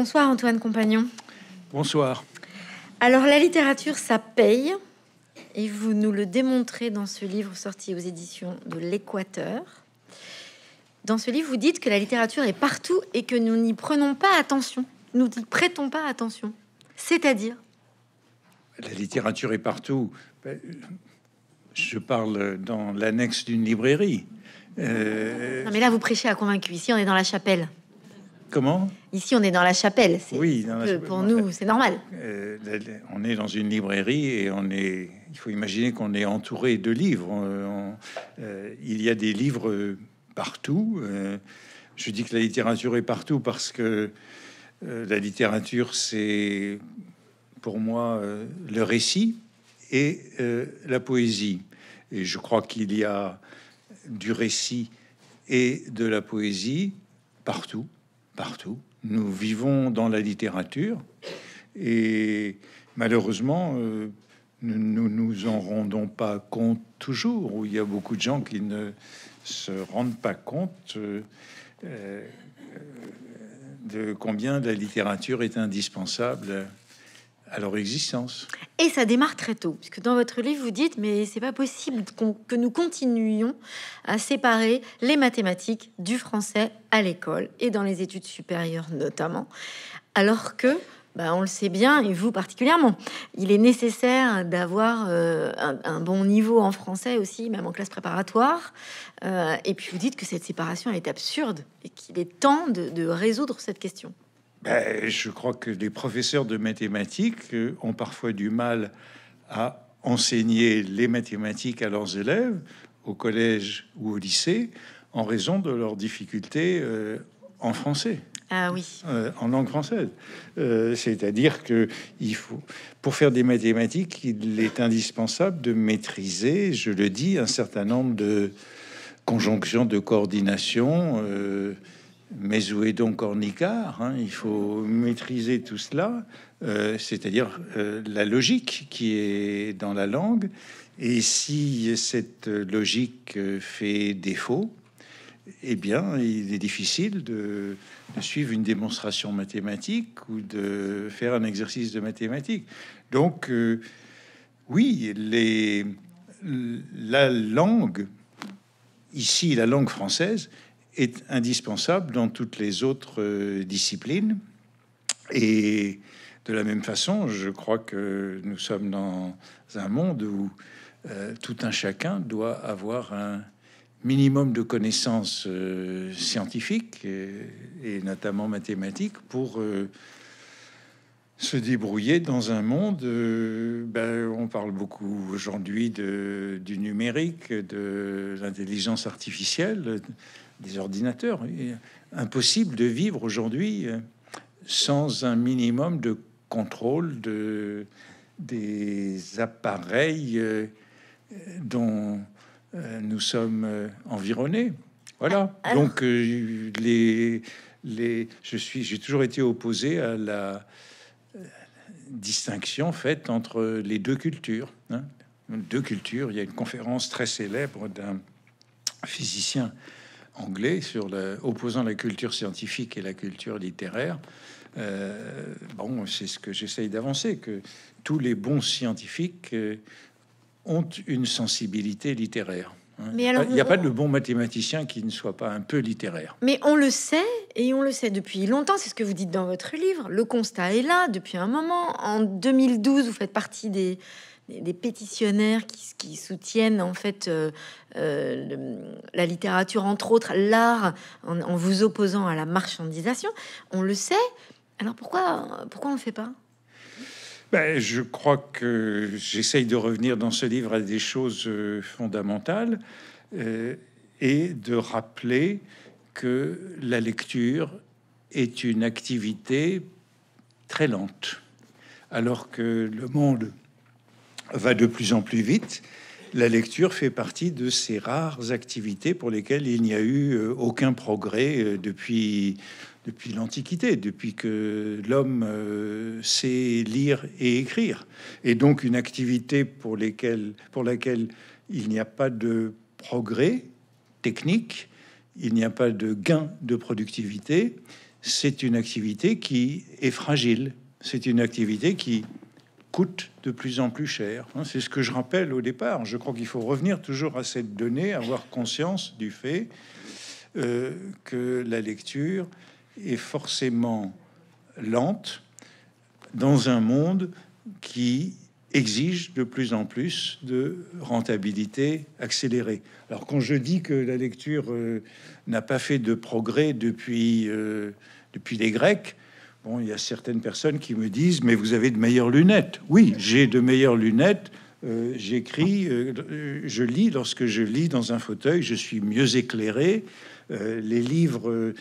Bonsoir Antoine Compagnon. Bonsoir. Alors la littérature, ça paye. Et vous nous le démontrez dans ce livre sorti aux éditions de l'Équateur. Dans ce livre, vous dites que la littérature est partout et que nous n'y prenons pas attention. Nous n'y prêtons pas attention. C'est-à-dire La littérature est partout. Je parle dans l'annexe d'une librairie. Euh, non, mais là, vous prêchez à convaincu. Ici, on est dans la chapelle. Ici, on est dans la chapelle. Oui, pour nous, c'est normal. Euh, on est dans une librairie et on est. Il faut imaginer qu'on est entouré de livres. Euh, euh, il y a des livres partout. je dis que la littérature est partout parce que la littérature, c'est pour moi le récit et la poésie. Et je crois qu'il y a du récit et de la poésie partout partout. Nous vivons dans la littérature et malheureusement, euh, nous ne nous en rendons pas compte toujours, où il y a beaucoup de gens qui ne se rendent pas compte euh, euh, de combien la littérature est indispensable à leur existence. Et ça démarre très tôt, puisque dans votre livre, vous dites, mais c'est pas possible que nous continuions à séparer les mathématiques du français à l'école et dans les études supérieures notamment, alors que bah, on le sait bien, et vous particulièrement, il est nécessaire d'avoir euh, un, bon niveau en français aussi, même en classe préparatoire. Euh, et puis vous dites que cette séparation est absurde et qu'il est temps de résoudre cette question. Ben, je crois que les professeurs de mathématiques euh, ont parfois du mal à enseigner les mathématiques à leurs élèves au collège ou au lycée en raison de leurs difficultés euh, en français. Ah oui. Euh, en langue française. C'est-à-dire que il faut, pour faire des mathématiques, il est indispensable de maîtriser, je le dis, un certain nombre de conjonctions de coordination mais où est donc Ornicard hein Il faut maîtriser tout cela, euh, c'est-à-dire euh, la logique qui est dans la langue. Et si cette logique euh, fait défaut, eh bien, il est difficile de, suivre une démonstration mathématique ou de faire un exercice de mathématiques. Donc, oui, la langue, ici la langue française, est indispensable dans toutes les autres euh, disciplines. Et de la même façon, je crois que nous sommes dans un monde où euh, tout un chacun doit avoir un minimum de connaissances euh, scientifiques et, notamment mathématiques pour se débrouiller dans un monde. Ben, on parle beaucoup aujourd'hui du numérique, de l'intelligence artificielle des ordinateurs. impossible de vivre aujourd'hui euh, sans un minimum de contrôle de, des appareils euh, dont euh, nous sommes environnés. Voilà. Ah, Donc les, les, je suis, j'ai toujours été opposé à la distinction faite entre les deux cultures. Hein. Deux cultures. Il y a une conférence très célèbre d'un physicien anglais sur le opposant la culture scientifique et la culture littéraire. Euh, bon, c'est ce que j'essaye d'avancer, que tous les bons scientifiques euh, ont une sensibilité littéraire. Hein. il n'y a pas de bon mathématicien qui ne soit pas un peu littéraire. Mais on le sait, et on le sait depuis longtemps, c'est ce que vous dites dans votre livre. Le constat est là depuis un moment. En 2012, vous faites partie des, des pétitionnaires qui, soutiennent en fait euh, euh, la littérature, entre autres l'art, en, vous opposant à la marchandisation. On le sait. Alors pourquoi, pourquoi on ne fait pas ben, je crois que j'essaye de revenir dans ce livre à des choses euh, fondamentales et de rappeler que la lecture est une activité très lente, alors que le monde va de plus en plus vite. La lecture fait partie de ces rares activités pour lesquelles il n'y a eu euh, aucun progrès euh, depuis, depuis l'Antiquité, depuis que l'homme euh, sait lire et écrire. Et donc une activité pour, lesquelles, pour laquelle il n'y a pas de progrès technique, il n'y a pas de gain de productivité, c'est une activité qui est fragile. C'est une activité qui coûte de plus en plus cher. Hein. C'est ce que je rappelle au départ. Je crois qu'il faut revenir toujours à cette donnée, avoir conscience du fait euh, que la lecture est forcément lente dans un monde qui exige de plus en plus de rentabilité accélérée. Alors quand je dis que la lecture euh, n'a pas fait de progrès depuis, euh, depuis les Grecs, Bon, il y a certaines personnes qui me disent, mais vous avez de meilleures lunettes. Oui, j'ai de meilleures lunettes. Euh, j'écris, euh, euh, je lis. Lorsque je lis dans un fauteuil, je suis mieux éclairé. les livres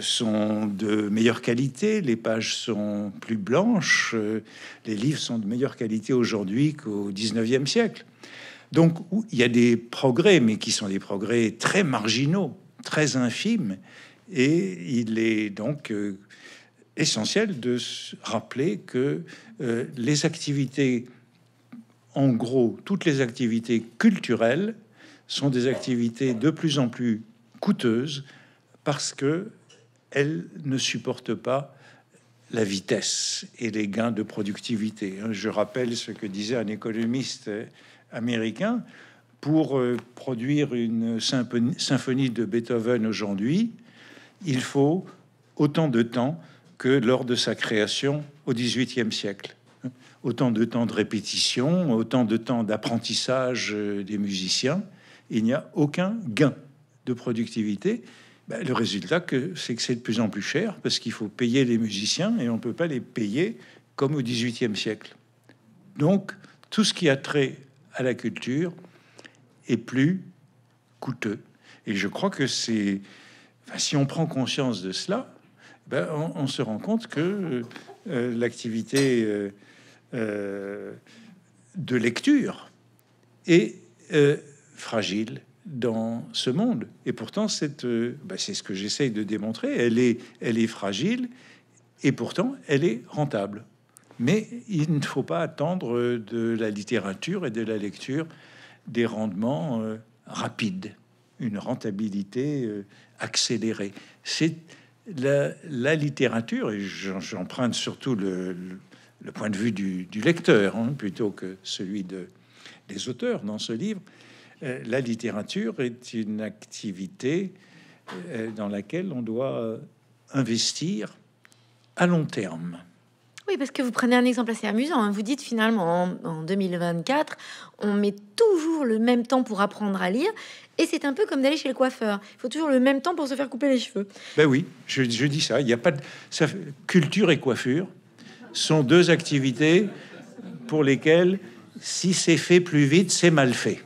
sont de meilleure qualité, les pages sont plus blanches, les livres sont de meilleure qualité aujourd'hui qu'au 19e siècle. Donc il y a des progrès, mais qui sont des progrès très marginaux, très infimes, et il est donc essentiel de rappeler que euh, les activités, en gros, toutes les activités culturelles sont des activités de plus en plus coûteuses parce que elles ne supportent pas la vitesse et les gains de productivité. Hein, je rappelle ce que disait un économiste américain pour euh, produire une symphonie de Beethoven aujourd'hui, il faut autant de temps que lors de sa création au XVIIIe siècle. Autant de temps de répétition, autant de temps d'apprentissage euh, des musiciens, il n'y a aucun gain de productivité. Ben, le résultat, c'est que c'est de plus en plus cher parce qu'il faut payer les musiciens et on ne peut pas les payer comme au XVIIIe siècle. Donc, tout ce qui a trait à la culture est plus coûteux. Et je crois que c'est... si on prend conscience de cela, ben, on, se rend compte que euh, l'activité euh, euh, de lecture est fragile dans ce monde. Et pourtant, ben, c'est ce que j'essaye de démontrer. Elle est, elle est fragile et pourtant, elle est rentable. Mais il ne faut pas attendre de la littérature et de la lecture des rendements rapides, une rentabilité accélérée. C'est la, littérature, et j'emprunte surtout le, point de vue du, lecteur hein, plutôt que celui de, des auteurs dans ce livre, euh, la littérature est une activité euh, dans laquelle on doit euh, investir à long terme. Oui, parce que vous prenez un exemple assez amusant. Hein. Vous dites finalement, en, 2024, on met toujours le même temps pour apprendre à lire. Et c'est un peu comme d'aller chez le coiffeur. Il faut toujours le même temps pour se faire couper les cheveux. Ben oui, je, dis ça. Il n'y a pas de... culture et coiffure sont deux activités pour lesquelles, si c'est fait plus vite, c'est mal fait.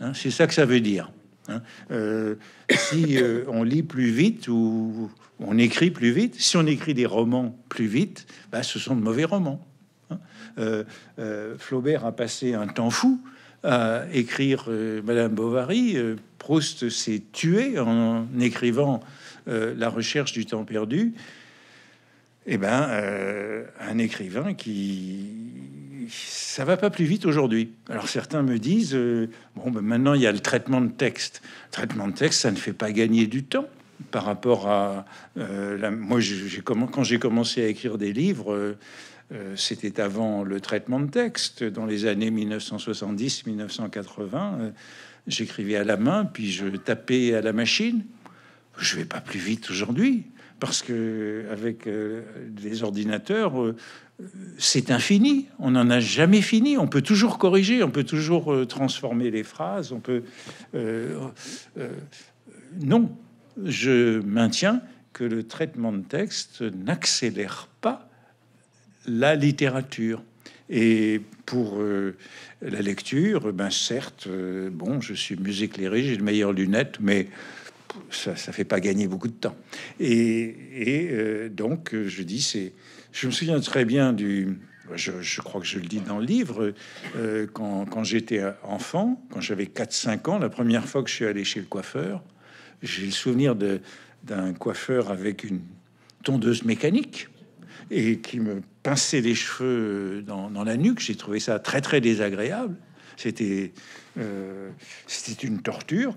Hein. c'est ça que ça veut dire. Hein. Euh, si euh, on lit plus vite ou on écrit plus vite. Si on écrit des romans plus vite, bah, ce sont de mauvais romans. Hein. Euh, euh, Flaubert a passé un temps fou à écrire euh, Madame Bovary. Proust s'est tué en, écrivant La recherche du temps perdu. Eh ben, un écrivain qui ça va pas plus vite aujourd'hui. Alors certains me disent bon, ben, maintenant il y a le traitement de texte. traitement de texte, ça ne fait pas gagner du temps par rapport à euh, la, moi, j'ai, quand j'ai commencé à écrire des livres, euh, euh, c'était avant le traitement de texte, dans les années 1970-1980. J'écrivais à la main, puis je tapais à la machine. Je vais pas plus vite aujourd'hui, parce que avec les ordinateurs, c'est infini. On n'en a jamais fini. On peut toujours corriger, on peut toujours transformer les phrases. On peut non, je maintiens que le traitement de texte n'accélère pas la littérature. Et pour euh, la lecture, ben certes, euh, bon, je suis mieux éclairé, j'ai de meilleures lunettes, mais ça ne fait pas gagner beaucoup de temps. Et, euh, donc, je dis, c'est. Je me souviens très bien du. Je, crois que je le dis dans le livre, quand, quand j'étais enfant, quand j'avais 4-5 ans, la première fois que je suis allé chez le coiffeur, j'ai le souvenir d'un coiffeur avec une tondeuse mécanique et qui me pinçait les cheveux dans, la nuque. J'ai trouvé ça très très désagréable. C'était euh, c'était une torture.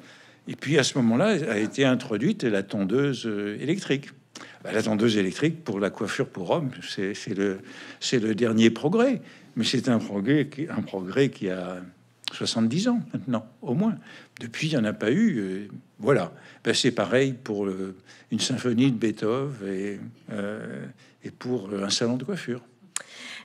Et puis à ce moment-là a été introduite la tondeuse euh, électrique. Bah, la tondeuse électrique pour la coiffure pour hommes, c'est le, le dernier progrès. Mais c'est un progrès, un progrès qui a 70 ans maintenant, au moins. Depuis, il n'y en a pas eu. Euh, voilà. Ben, c'est pareil pour euh, une symphonie de Beethoven et, euh, pour un salon de coiffure.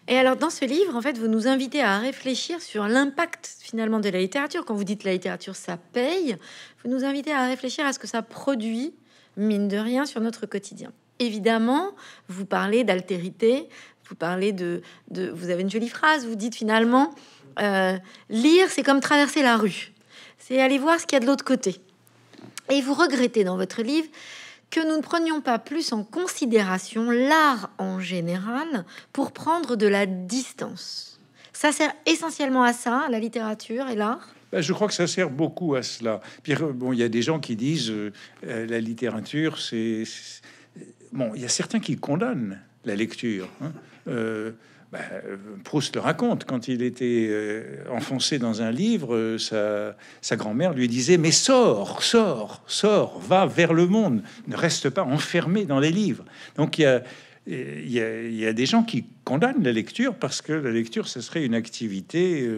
Et alors, dans ce livre, en fait, vous nous invitez à réfléchir sur l'impact finalement de la littérature. Quand vous dites la littérature, ça paye, vous nous invitez à réfléchir à ce que ça produit, mine de rien, sur notre quotidien. Évidemment, vous parlez d'altérité, vous parlez de, Vous avez une jolie phrase, vous dites finalement euh, lire, c'est comme traverser la rue. C'est aller voir ce qu'il y a de l'autre côté. Et vous regrettez dans votre livre que nous ne prenions pas plus en considération l'art en général pour prendre de la distance. Ça sert essentiellement à ça, la littérature et l'art ben, je crois que ça sert beaucoup à cela. Pire, euh, bon, il y a des gens qui disent euh, la littérature, c'est bon. Il y a certains qui condamnent la lecture. Hein. Bah, euh, Proust le raconte, quand il était euh, enfoncé dans un livre, euh, sa, grand-mère lui disait Mais sors, sors, sors, va vers le monde, ne reste pas enfermé dans les livres. Donc il y a, des gens qui condamnent la lecture parce que la lecture, ce serait une activité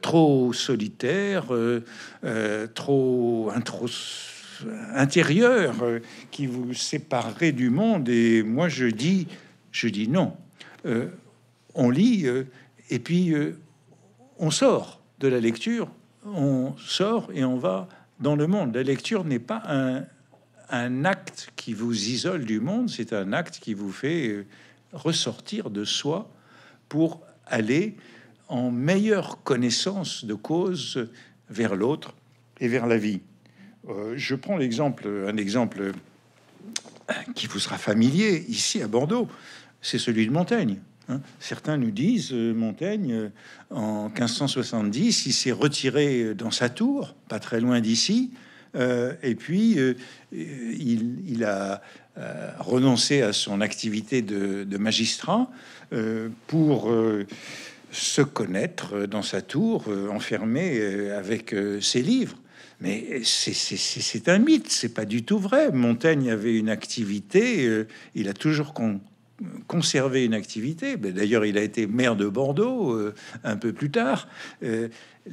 trop solitaire, trop intérieure qui vous séparerait du monde. Et moi, je dis, je dis non on lit euh, et puis euh, on sort de la lecture, on sort et on va dans le monde. La lecture n'est pas un, acte qui vous isole du monde, c'est un acte qui vous fait euh, ressortir de soi pour aller en meilleure connaissance de cause vers l'autre et vers la vie. je prends l'exemple, un exemple qui vous sera familier ici à Bordeaux, c'est celui de Montaigne. Hein, certains nous disent, euh, Montaigne, euh, en 1570, il s'est retiré euh, dans sa tour, pas très loin d'ici, et puis il, a renoncé à son activité de, magistrat pour se connaître dans sa tour, enfermé avec ses livres. Mais c'est un mythe, c'est pas du tout vrai. Montaigne avait une activité, il a toujours con conserver une activité, d'ailleurs il a été maire de Bordeaux euh, un peu plus tard, euh,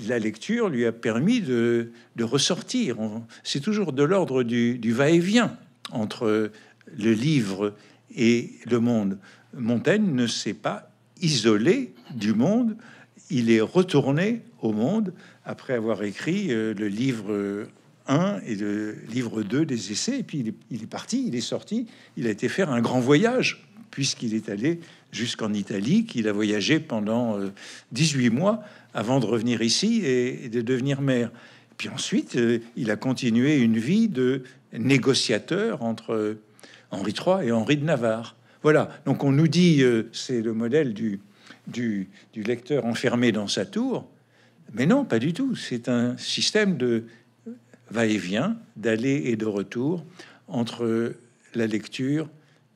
la lecture lui a permis de, ressortir. C'est toujours de l'ordre du, va-et-vient entre le livre et le monde. Montaigne ne s'est pas isolé du monde, il est retourné au monde après avoir écrit euh, le livre 1 et le livre 2 des essais, et puis il est, il est parti, il est sorti, il a été faire un grand voyage puisqu'il est allé jusqu'en Italie, qu'il a voyagé pendant 18 euh, mois avant de revenir ici et, de devenir maire. Puis ensuite, euh, il a continué une vie de négociateur entre euh, Henri III et Henri de Navarre. Voilà, donc on nous dit, c'est le modèle du, du, du lecteur enfermé dans sa tour, mais non, pas du tout. C'est un système de va-et-vient, d'aller et de retour entre la lecture,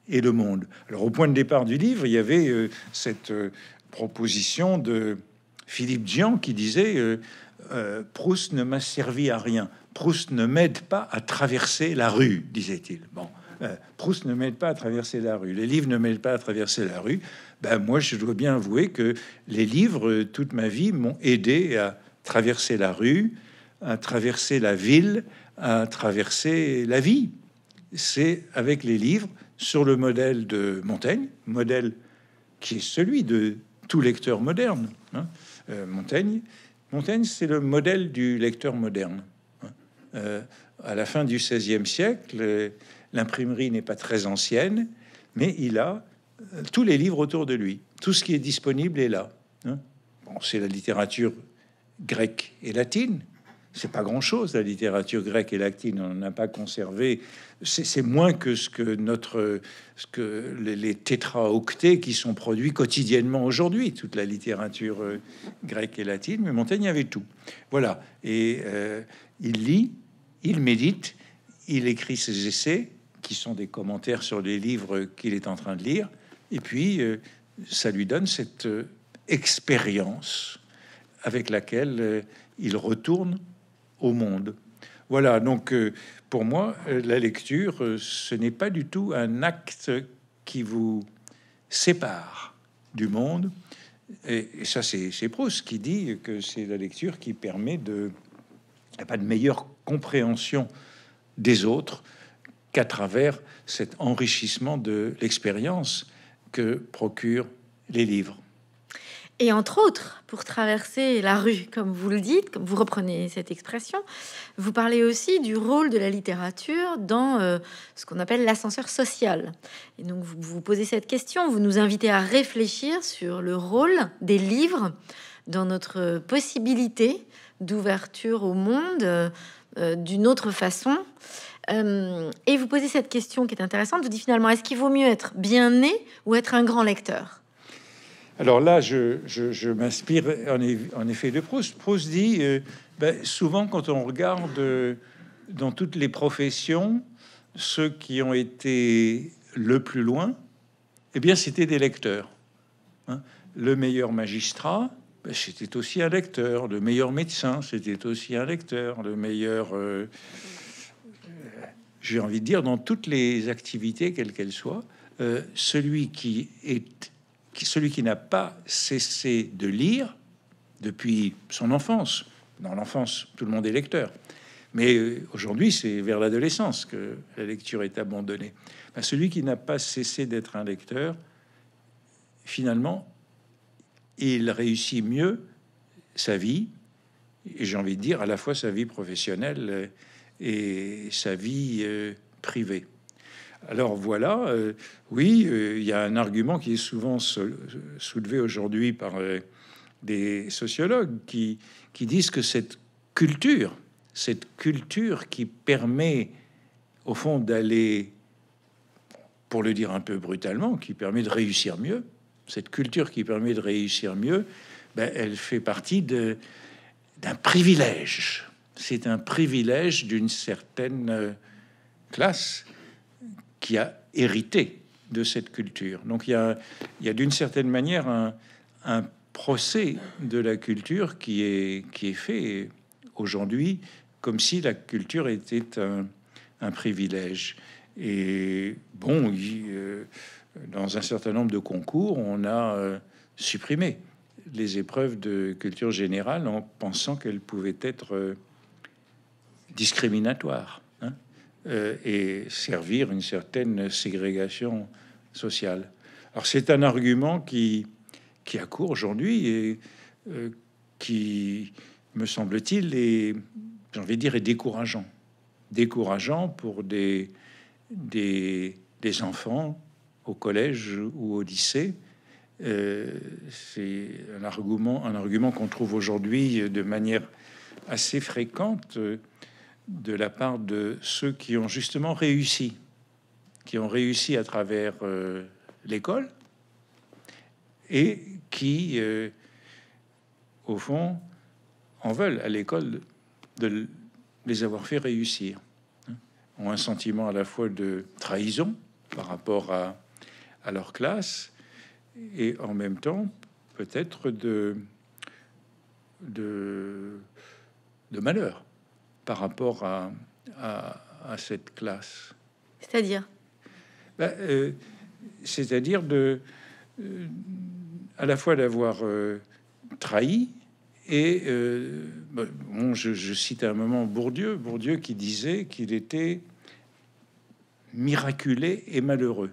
et le monde. Alors au point de départ du livre, il y avait euh, cette euh, proposition de Philippe Dian qui disait euh, Proust ne m'a servi à rien. Proust ne m'aide pas à traverser la rue, disait-il. Bon, Proust ne m'aide pas à traverser la rue. Les livres ne m'aident pas à traverser la rue. Ben moi, je dois bien avouer que les livres, toute ma vie, m'ont aidé à traverser la rue, à traverser la ville, à traverser la vie. C'est avec les livres sur le modèle de Montaigne, modèle qui est celui de tout lecteur moderne. Hein. Euh, Montaigne, Montaigne c'est le modèle du lecteur moderne. Hein. Euh, à la fin du XVIe siècle, l'imprimerie n'est pas très ancienne, mais il a euh, tous les livres autour de lui. Tout ce qui est disponible est là. Hein. c'est la littérature grecque et latine, c'est pas grand-chose. La littérature grecque et latine, on n'a pas conservé. C'est moins que ce que notre, ce que les, les tétraoctets qui sont produits quotidiennement aujourd'hui, toute la littérature euh, grecque et latine. Mais Montaigne avait tout. Voilà. Et euh, il lit, il médite, il écrit ses essais qui sont des commentaires sur les livres qu'il est en train de lire. Et puis, euh, ça lui donne cette expérience avec laquelle il retourne au monde. Voilà, donc euh, pour moi, euh, la lecture, euh, ce n'est pas du tout un acte qui vous sépare du monde. Et, ça, c'est Proust qui dit que c'est la lecture qui permet de... pas de meilleure compréhension des autres qu'à travers cet enrichissement de l'expérience que procurent les livres. Et entre autres, pour traverser la rue, comme vous le dites, comme vous reprenez cette expression, vous parlez aussi du rôle de la littérature dans euh, ce qu'on appelle l'ascenseur social. Et donc vous vous posez cette question, vous nous invitez à réfléchir sur le rôle des livres dans notre possibilité d'ouverture au monde euh, d'une autre façon. Euh, et vous posez cette question qui est intéressante, vous dites finalement, est-ce qu'il vaut mieux être bien né ou être un grand lecteur alors là, je, m'inspire en, effet de Proust. Proust dit euh, ben, souvent, quand on regarde euh, dans toutes les professions, ceux qui ont été le plus loin, eh bien, c'était des lecteurs. Hein. Le meilleur magistrat, ben, c'était aussi un lecteur. Le meilleur médecin, c'était aussi un lecteur. Le meilleur. Euh, j'ai envie de dire, dans toutes les activités, quelles qu'elles soient, celui qui est celui qui n'a pas cessé de lire depuis son enfance. Dans l'enfance, tout le monde est lecteur. Mais euh, aujourd'hui, c'est vers l'adolescence que la lecture est abandonnée. Ben, celui qui n'a pas cessé d'être un lecteur, finalement, il réussit mieux sa vie, et j'ai envie de dire à la fois sa vie professionnelle euh, et sa vie euh, privée. Alors voilà, euh, oui, euh, il y a un argument qui est souvent soulevé aujourd'hui par euh, des sociologues qui, disent que cette culture, cette culture qui permet au fond d'aller, pour le dire un peu brutalement, qui permet de réussir mieux, cette culture qui permet de réussir mieux, ben, elle fait partie d'un privilège. C'est un privilège d'une certaine classe qui a hérité de cette culture. Donc il y a, y a d'une certaine manière un, procès de la culture qui est, qui est fait aujourd'hui comme si la culture était un, privilège. Et bon, euh, dans un certain nombre de concours, on a euh, supprimé les épreuves de culture générale en pensant qu'elles pouvaient être euh, discriminatoires. Euh, et servir une certaine ségrégation sociale. Alors c'est un argument qui, qui accourt aujourd'hui et euh, qui, me semble-t-il, est, j'ai envie de dire, est décourageant. Décourageant pour des, des, enfants au collège ou au lycée. Euh, c'est un argument, un argument qu'on trouve aujourd'hui de manière assez fréquente de la part de ceux qui ont justement réussi, qui ont réussi à travers euh, l'école et qui, euh, au fond, en veulent à l'école de les avoir fait réussir, ont un sentiment à la fois de trahison par rapport à, à leur classe et en même temps peut-être de, de, de malheur par rapport à, cette classe. C'est-à-dire ben, euh, C'est-à-dire de euh, à la fois d'avoir euh, trahi et ben, bon, je, cite à un moment Bourdieu, Bourdieu qui disait qu'il était miraculé et malheureux.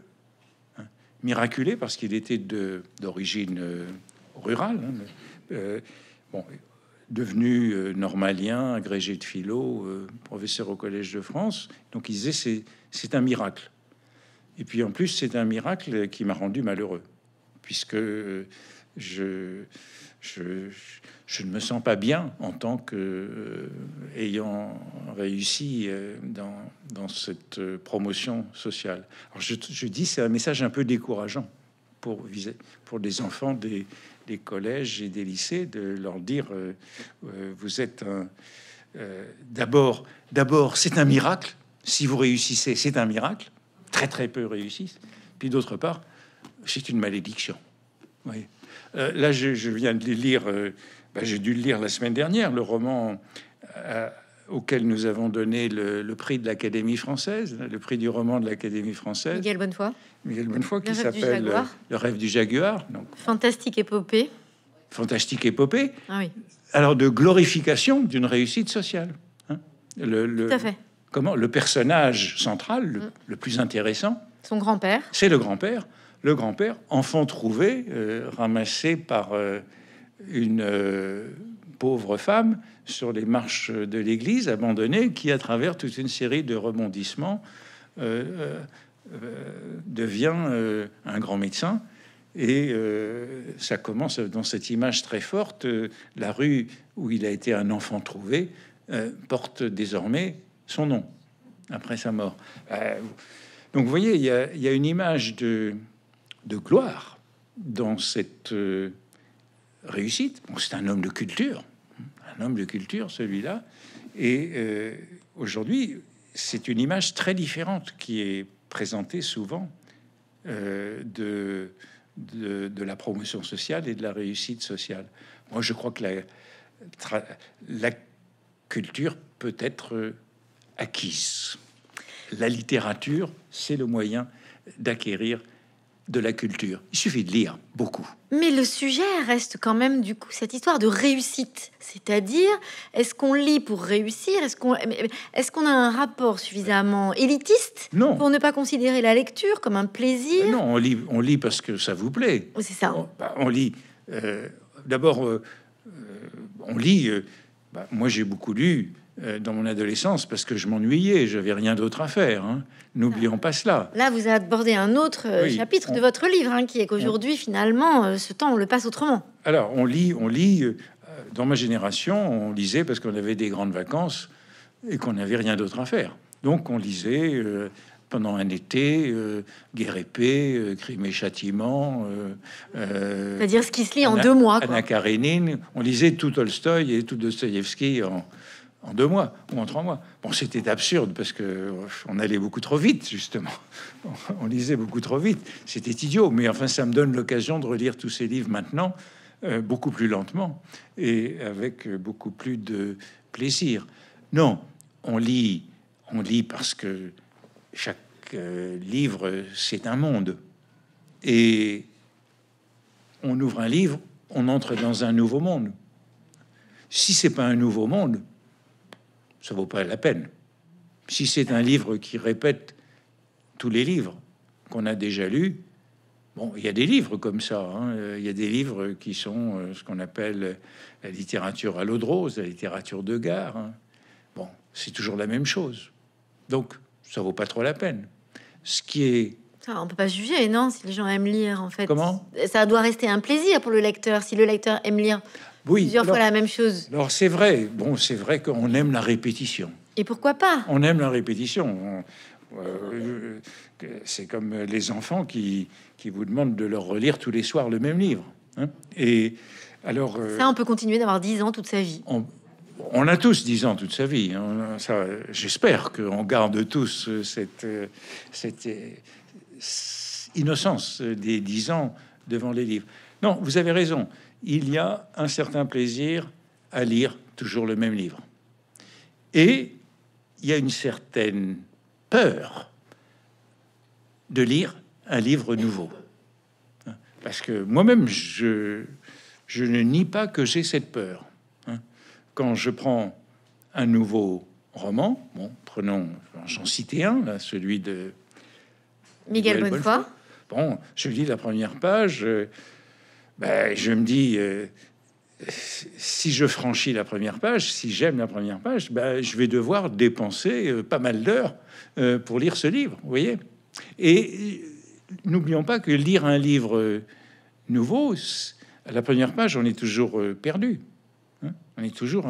Hein. Miraculé parce qu'il était d'origine rurale. Hein, bon, devenu euh, normalien, agrégé de philo, euh, professeur au Collège de France. Donc il disait, c'est un miracle. Et puis en plus, c'est un miracle qui m'a rendu malheureux, puisque euh, je, je, ne me sens pas bien en tant qu'ayant ayant réussi dans, cette promotion sociale. Alors je, dis, c'est un message un peu décourageant pour, pour des enfants des, des collèges et des lycées, de leur dire euh, euh, vous êtes un. Euh, d'abord, d'abord, c'est un miracle. Si vous réussissez, c'est un miracle. Très très peu réussissent. Puis d'autre part, c'est une malédiction. Oui. là, je, viens de lire. Ben, j'ai dû le lire la semaine dernière, le roman auquel nous avons donné le, prix de l'Académie française, le prix du roman de l'Académie française. Miguel Bonnefoy. Miguel Bonnefoy, qui s'appelle euh, Le rêve du jaguar. Donc. Fantastique épopée. Fantastique épopée. Ah oui. Alors de glorification d'une réussite sociale. Hein. le, Tout à fait. Comment le personnage central, mm. le, plus intéressant. Son grand-père. C'est le grand-père. Le grand-père, enfant trouvé, euh, ramassé par euh, une pauvre femme sur les marches de l'église abandonnée qui, à travers toute une série de rebondissements, euh, euh, devient euh, un grand médecin. Et ça commence dans cette image très forte. la rue où il a été un enfant trouvé porte désormais son nom après sa mort. donc vous voyez, il y, a, une image de, de, gloire dans cette réussite. C'est un homme de culture, un homme de culture, celui-là. Et euh, aujourd'hui, c'est une image très différente qui est présentée souvent euh, de, de, la promotion sociale et de la réussite sociale. Moi, je crois que la, la culture peut être acquise. La littérature, c'est le moyen d'acquérir de la culture. Il suffit de lire beaucoup. Mais le sujet reste quand même du coup cette histoire de réussite. C'est-à-dire, est-ce qu'on lit pour réussir Est-ce qu'on est qu'on a un rapport suffisamment élitiste non. pour ne pas considérer la lecture comme un plaisir Non, on lit, on lit parce que ça vous plaît. C'est ça. On, lit. Bah, d'abord, on lit. Euh, euh, euh, bah, moi, j'ai beaucoup lu euh, dans mon adolescence parce que je m'ennuyais, je n'avais rien d'autre à faire. Hein. N'oublions pas cela. Là, vous avez abordé un autre euh, chapitre de votre livre, hein, qui est qu'aujourd'hui, finalement, euh, ce temps, on le passe autrement. Alors, on lit, on lit. Dans ma génération, on lisait parce qu'on avait des grandes vacances et qu'on n'avait rien d'autre à faire. Donc, on lisait pendant un été, guerre épée, crime et châtiment. C'est-à-dire ce qui se lit en deux mois. Anna Karénine. On lisait tout Tolstoï et tout Dostoïevski en, en deux mois ou en trois mois. Bon, c'était absurde parce que euh, on allait beaucoup trop vite, justement. On lisait beaucoup trop vite. C'était idiot, mais enfin, ça me donne l'occasion de relire tous ces livres maintenant euh, beaucoup plus lentement et avec euh, beaucoup plus de plaisir. Non, on lit, on lit parce que chaque livre, c'est un monde. Et on ouvre un livre, on entre dans un nouveau monde. Si c'est pas un nouveau monde, ça vaut pas la peine. Si c'est un livre qui répète tous les livres qu'on a déjà lus, bon, il y a des livres comme ça. Hein. Euh, il y a des livres qui sont euh, ce qu'on appelle euh, la littérature à l'eau de rose, la littérature de gare. Hein. Bon, c'est toujours la même chose. Donc, ça vaut pas trop la peine. Ce qui est on peut pas juger, non, si les gens aiment lire, en fait. Comment Ça doit rester un plaisir pour le lecteur. Si le lecteur aime lire, plusieurs fois la même chose. Alors c'est vrai, bon, c'est vrai qu'on aime la répétition. Et pourquoi pas On aime la répétition. Euh, euh, c'est comme les enfants qui, vous demandent de leur relire tous les soirs le même livre. Hein. Et alors. Euh, ça, on peut continuer d'avoir 10 ans toute sa vie. On, a tous 10 ans toute sa vie. Hein. J'espère qu'on garde tous cette, cette innocence des 10 ans devant les livres. Non, vous avez raison il y a un certain plaisir à lire toujours le même livre. Et il y a une certaine peur de lire un livre nouveau. Parce que moi-même, je, je ne nie pas que j'ai cette peur. Hein. Quand je prends un nouveau roman, bon, prenons, j'en cite un, là, celui de Miguel Bonnefoy. Bon, je lis la première page, euh, ben, je me dis, euh, si je franchis la première page, si j'aime la première page, ben, je vais devoir dépenser euh, pas mal d'heures euh, pour lire ce livre, vous voyez. Et n'oublions pas que lire un livre nouveau, à la première page, on est toujours perdu. Hein. on est toujours.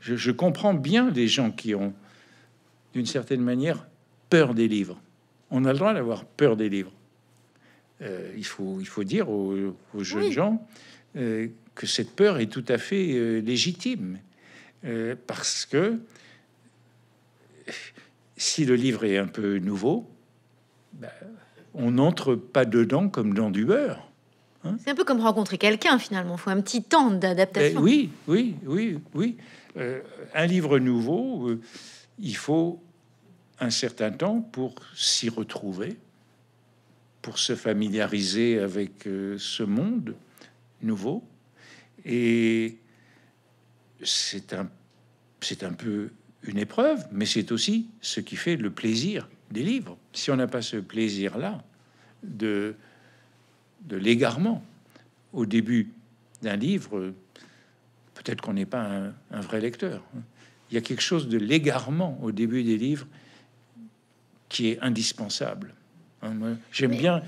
Je, je, comprends bien les gens qui ont, d'une certaine manière, peur des livres. On a le droit d'avoir peur des livres. Euh, il, faut, dire aux, jeunes gens euh, que cette peur est tout à fait euh, légitime. parce que si le livre est un peu nouveau, ben, on n'entre pas dedans comme dans du beurre. Hein. C'est un peu comme rencontrer quelqu'un finalement, il faut un petit temps d'adaptation. Ben oui, oui, oui, oui. un livre nouveau, il faut un certain temps pour s'y retrouver pour se familiariser avec euh, ce monde nouveau. Et c'est un, c'est un peu une épreuve, mais c'est aussi ce qui fait le plaisir des livres. Si on n'a pas ce plaisir-là de, de l'égarement au début d'un livre, peut-être qu'on n'est pas un, un, vrai lecteur. Il y a quelque chose de l'égarement au début des livres qui est indispensable. Hein, j'aime bien,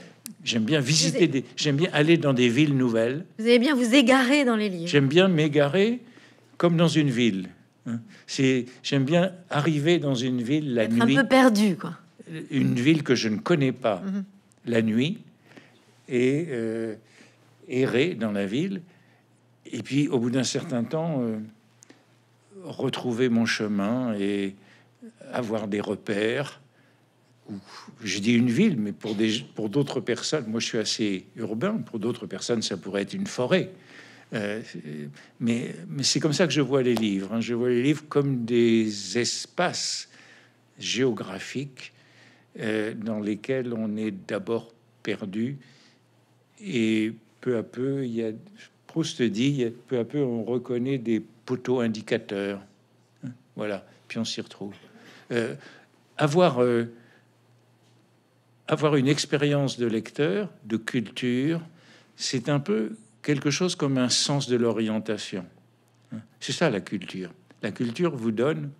j'aime bien visiter des, j'aime bien aller dans des villes nouvelles. Vous aimez bien vous égarer dans les livres. J'aime bien m'égarer comme dans une ville. Hein. C'est, j'aime bien arriver dans une ville la nuit. Un peu perdu, quoi. Une ville que je ne connais pas mm-hmm. la nuit et euh, errer dans la ville. Et puis, au bout d'un certain temps, euh, retrouver mon chemin et avoir des repères je dis une ville, mais pour, des, pour d'autres personnes, moi je suis assez urbain, pour d'autres personnes ça pourrait être une forêt. Euh, mais, mais c'est comme ça que je vois les livres. Hein. Je vois les livres comme des espaces géographiques euh, dans lesquels on est d'abord perdu et peu à peu, il y a, Proust dit, peu à peu on reconnaît des poteaux indicateurs. Hein. voilà, puis on s'y retrouve. Euh, avoir avoir une expérience de lecteur, de culture, c'est un peu quelque chose comme un sens de l'orientation. C'est ça la culture. La culture vous donne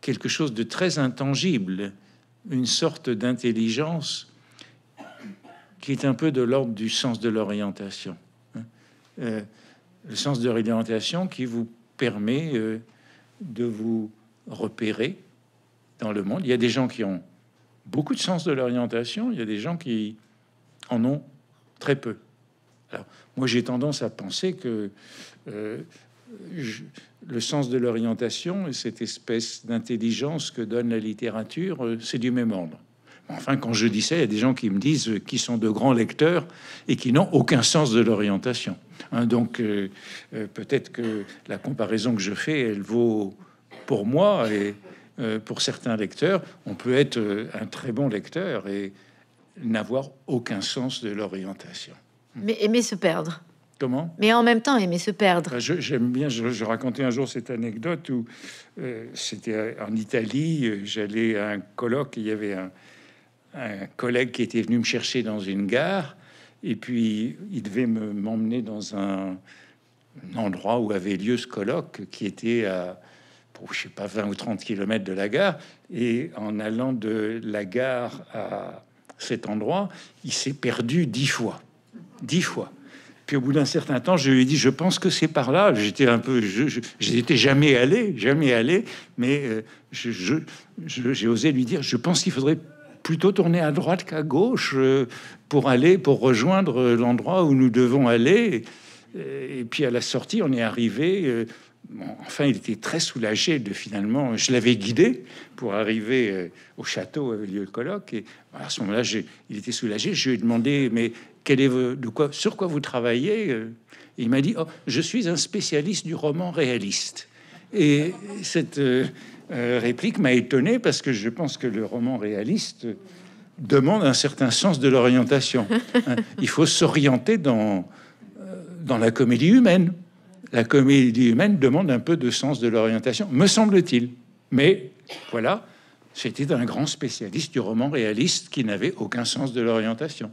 quelque chose de très intangible, une sorte d'intelligence qui est un peu de l'ordre du sens de l'orientation. Euh, le sens de l'orientation qui vous permet euh, de vous repérer dans le monde. Il y a des gens qui ont beaucoup de sens de l'orientation, il y a des gens qui en ont très peu. Alors, moi, j'ai tendance à penser que euh, le sens de l'orientation et cette espèce d'intelligence que donne la littérature, euh, c'est du même ordre. Enfin, quand je dis ça, il y a des gens qui me disent qu'ils sont de grands lecteurs et qui n'ont aucun sens de l'orientation. Hein, donc, euh, peut-être que la comparaison que je fais, elle vaut pour moi et euh, pour certains lecteurs, on peut être euh, un très bon lecteur et n'avoir aucun sens de l'orientation. Mais aimer se perdre. Comment Mais en même temps, aimer se perdre. Bah, j'aime bien, je, racontais un jour cette anecdote où euh, c'était en Italie, j'allais à un colloque, il y avait un, collègue qui était venu me chercher dans une gare, et puis il devait m'emmener dans un, endroit où avait lieu ce colloque qui était à je sais pas, 20 ou 30 kilomètres de la gare. Et en allant de la gare à cet endroit, il s'est perdu dix fois. Dix fois. Puis au bout d'un certain temps, je lui ai dit, je pense que c'est par là. J'étais un peu, j'étais jamais allé, jamais allé, mais euh, je j'ai osé lui dire, je pense qu'il faudrait plutôt tourner à droite qu'à gauche euh, pour aller, pour rejoindre euh, l'endroit où nous devons aller. Et puis à la sortie, on est arrivé enfin, il était très soulagé de finalement. Je l'avais guidé pour arriver euh, au château euh, lieu le colloque. Et à ce moment-là, il était soulagé. Je lui ai demandé Mais quel est, de quoi, sur quoi vous travaillez euh Il m'a dit oh, Je suis un spécialiste du roman réaliste. Et cette réplique m'a étonné parce que je pense que le roman réaliste demande un certain sens de l'orientation. Hein, il faut s'orienter dans, dans la comédie humaine la comédie humaine demande un peu de sens de l'orientation, me semble-t-il. Mais voilà, c'était un grand spécialiste du roman réaliste qui n'avait aucun sens de l'orientation.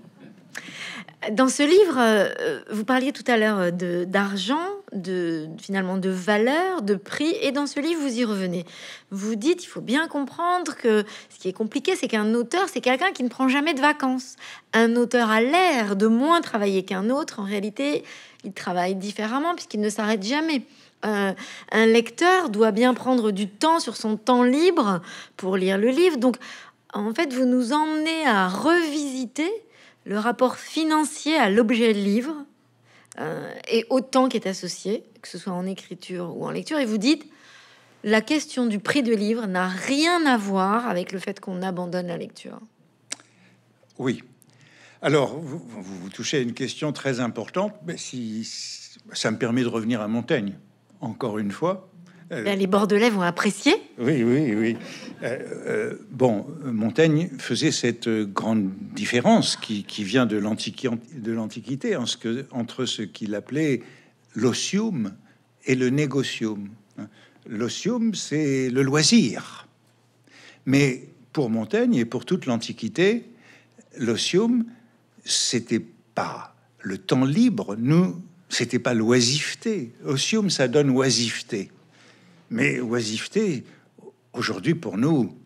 Dans ce livre, euh, vous parliez tout à l'heure euh, d'argent, de, finalement de valeur, de prix, et dans ce livre, vous y revenez. Vous dites, il faut bien comprendre que ce qui est compliqué, c'est qu'un auteur, c'est quelqu'un qui ne prend jamais de vacances. Un auteur a l'air de moins travailler qu'un autre. En réalité, il travaille différemment puisqu'il ne s'arrête jamais. Euh, un lecteur doit bien prendre du temps sur son temps libre pour lire le livre. Donc, en fait, vous nous emmenez à revisiter le rapport financier à l'objet livre euh, et autant temps qui est associé, que ce soit en écriture ou en lecture. Et vous dites, la question du prix de livre n'a rien à voir avec le fait qu'on abandonne la lecture. Oui. Alors, vous, touchez à une question très importante, mais si ça me permet de revenir à Montaigne, encore une fois. Euh, les Bordelais vont apprécier. Oui, oui, oui. Euh, euh, bon, Montaigne faisait cette grande différence qui, vient de l'Antiquité entre ce qu'il appelait l'osium et le négocium. L'osium, c'est le loisir. Mais pour Montaigne et pour toute l'Antiquité, l'osium, c'était pas le temps libre. Nous, c'était pas l'oisiveté. Osium, ça donne oisiveté. Mais oisiveté, aujourd'hui pour nous,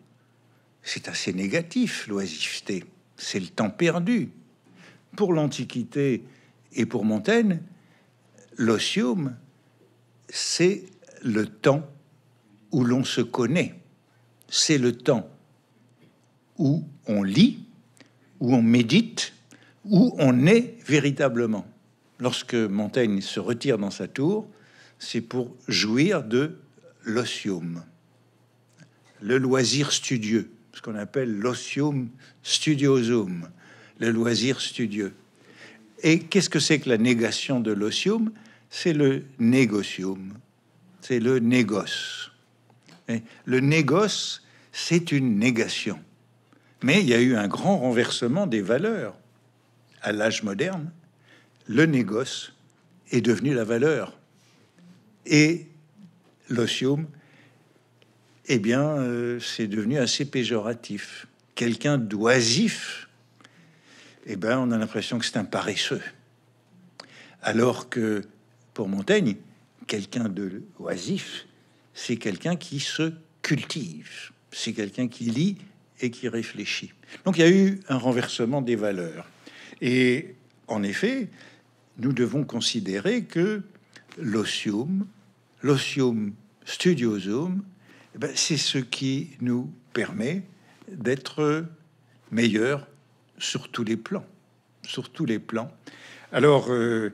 c'est assez négatif, l'oisiveté. C'est le temps perdu. Pour l'Antiquité et pour Montaigne, l'osium, c'est le temps où l'on se connaît. C'est le temps où on lit, où on médite, où on est véritablement. Lorsque Montaigne se retire dans sa tour, c'est pour jouir de l'osium, le loisir studieux, ce qu'on appelle l'osium studiosum, le loisir studieux. Et qu'est-ce que c'est que la négation de l'osium C'est le négocium, c'est le négoce. le négoce, c'est une négation. Mais il y a eu un grand renversement des valeurs. À l'âge moderne, le négoce est devenu la valeur. Et L'osium, eh bien, euh, c'est devenu assez péjoratif. Quelqu'un d'oisif, eh bien, on a l'impression que c'est un paresseux. Alors que pour Montaigne, quelqu'un d'oisif, c'est quelqu'un qui se cultive, c'est quelqu'un qui lit et qui réfléchit. Donc il y a eu un renversement des valeurs. Et en effet, nous devons considérer que l'osium l'ossium studiosum, eh ben, c'est ce qui nous permet d'être meilleurs sur tous les plans. Sur tous les plans. Alors, euh,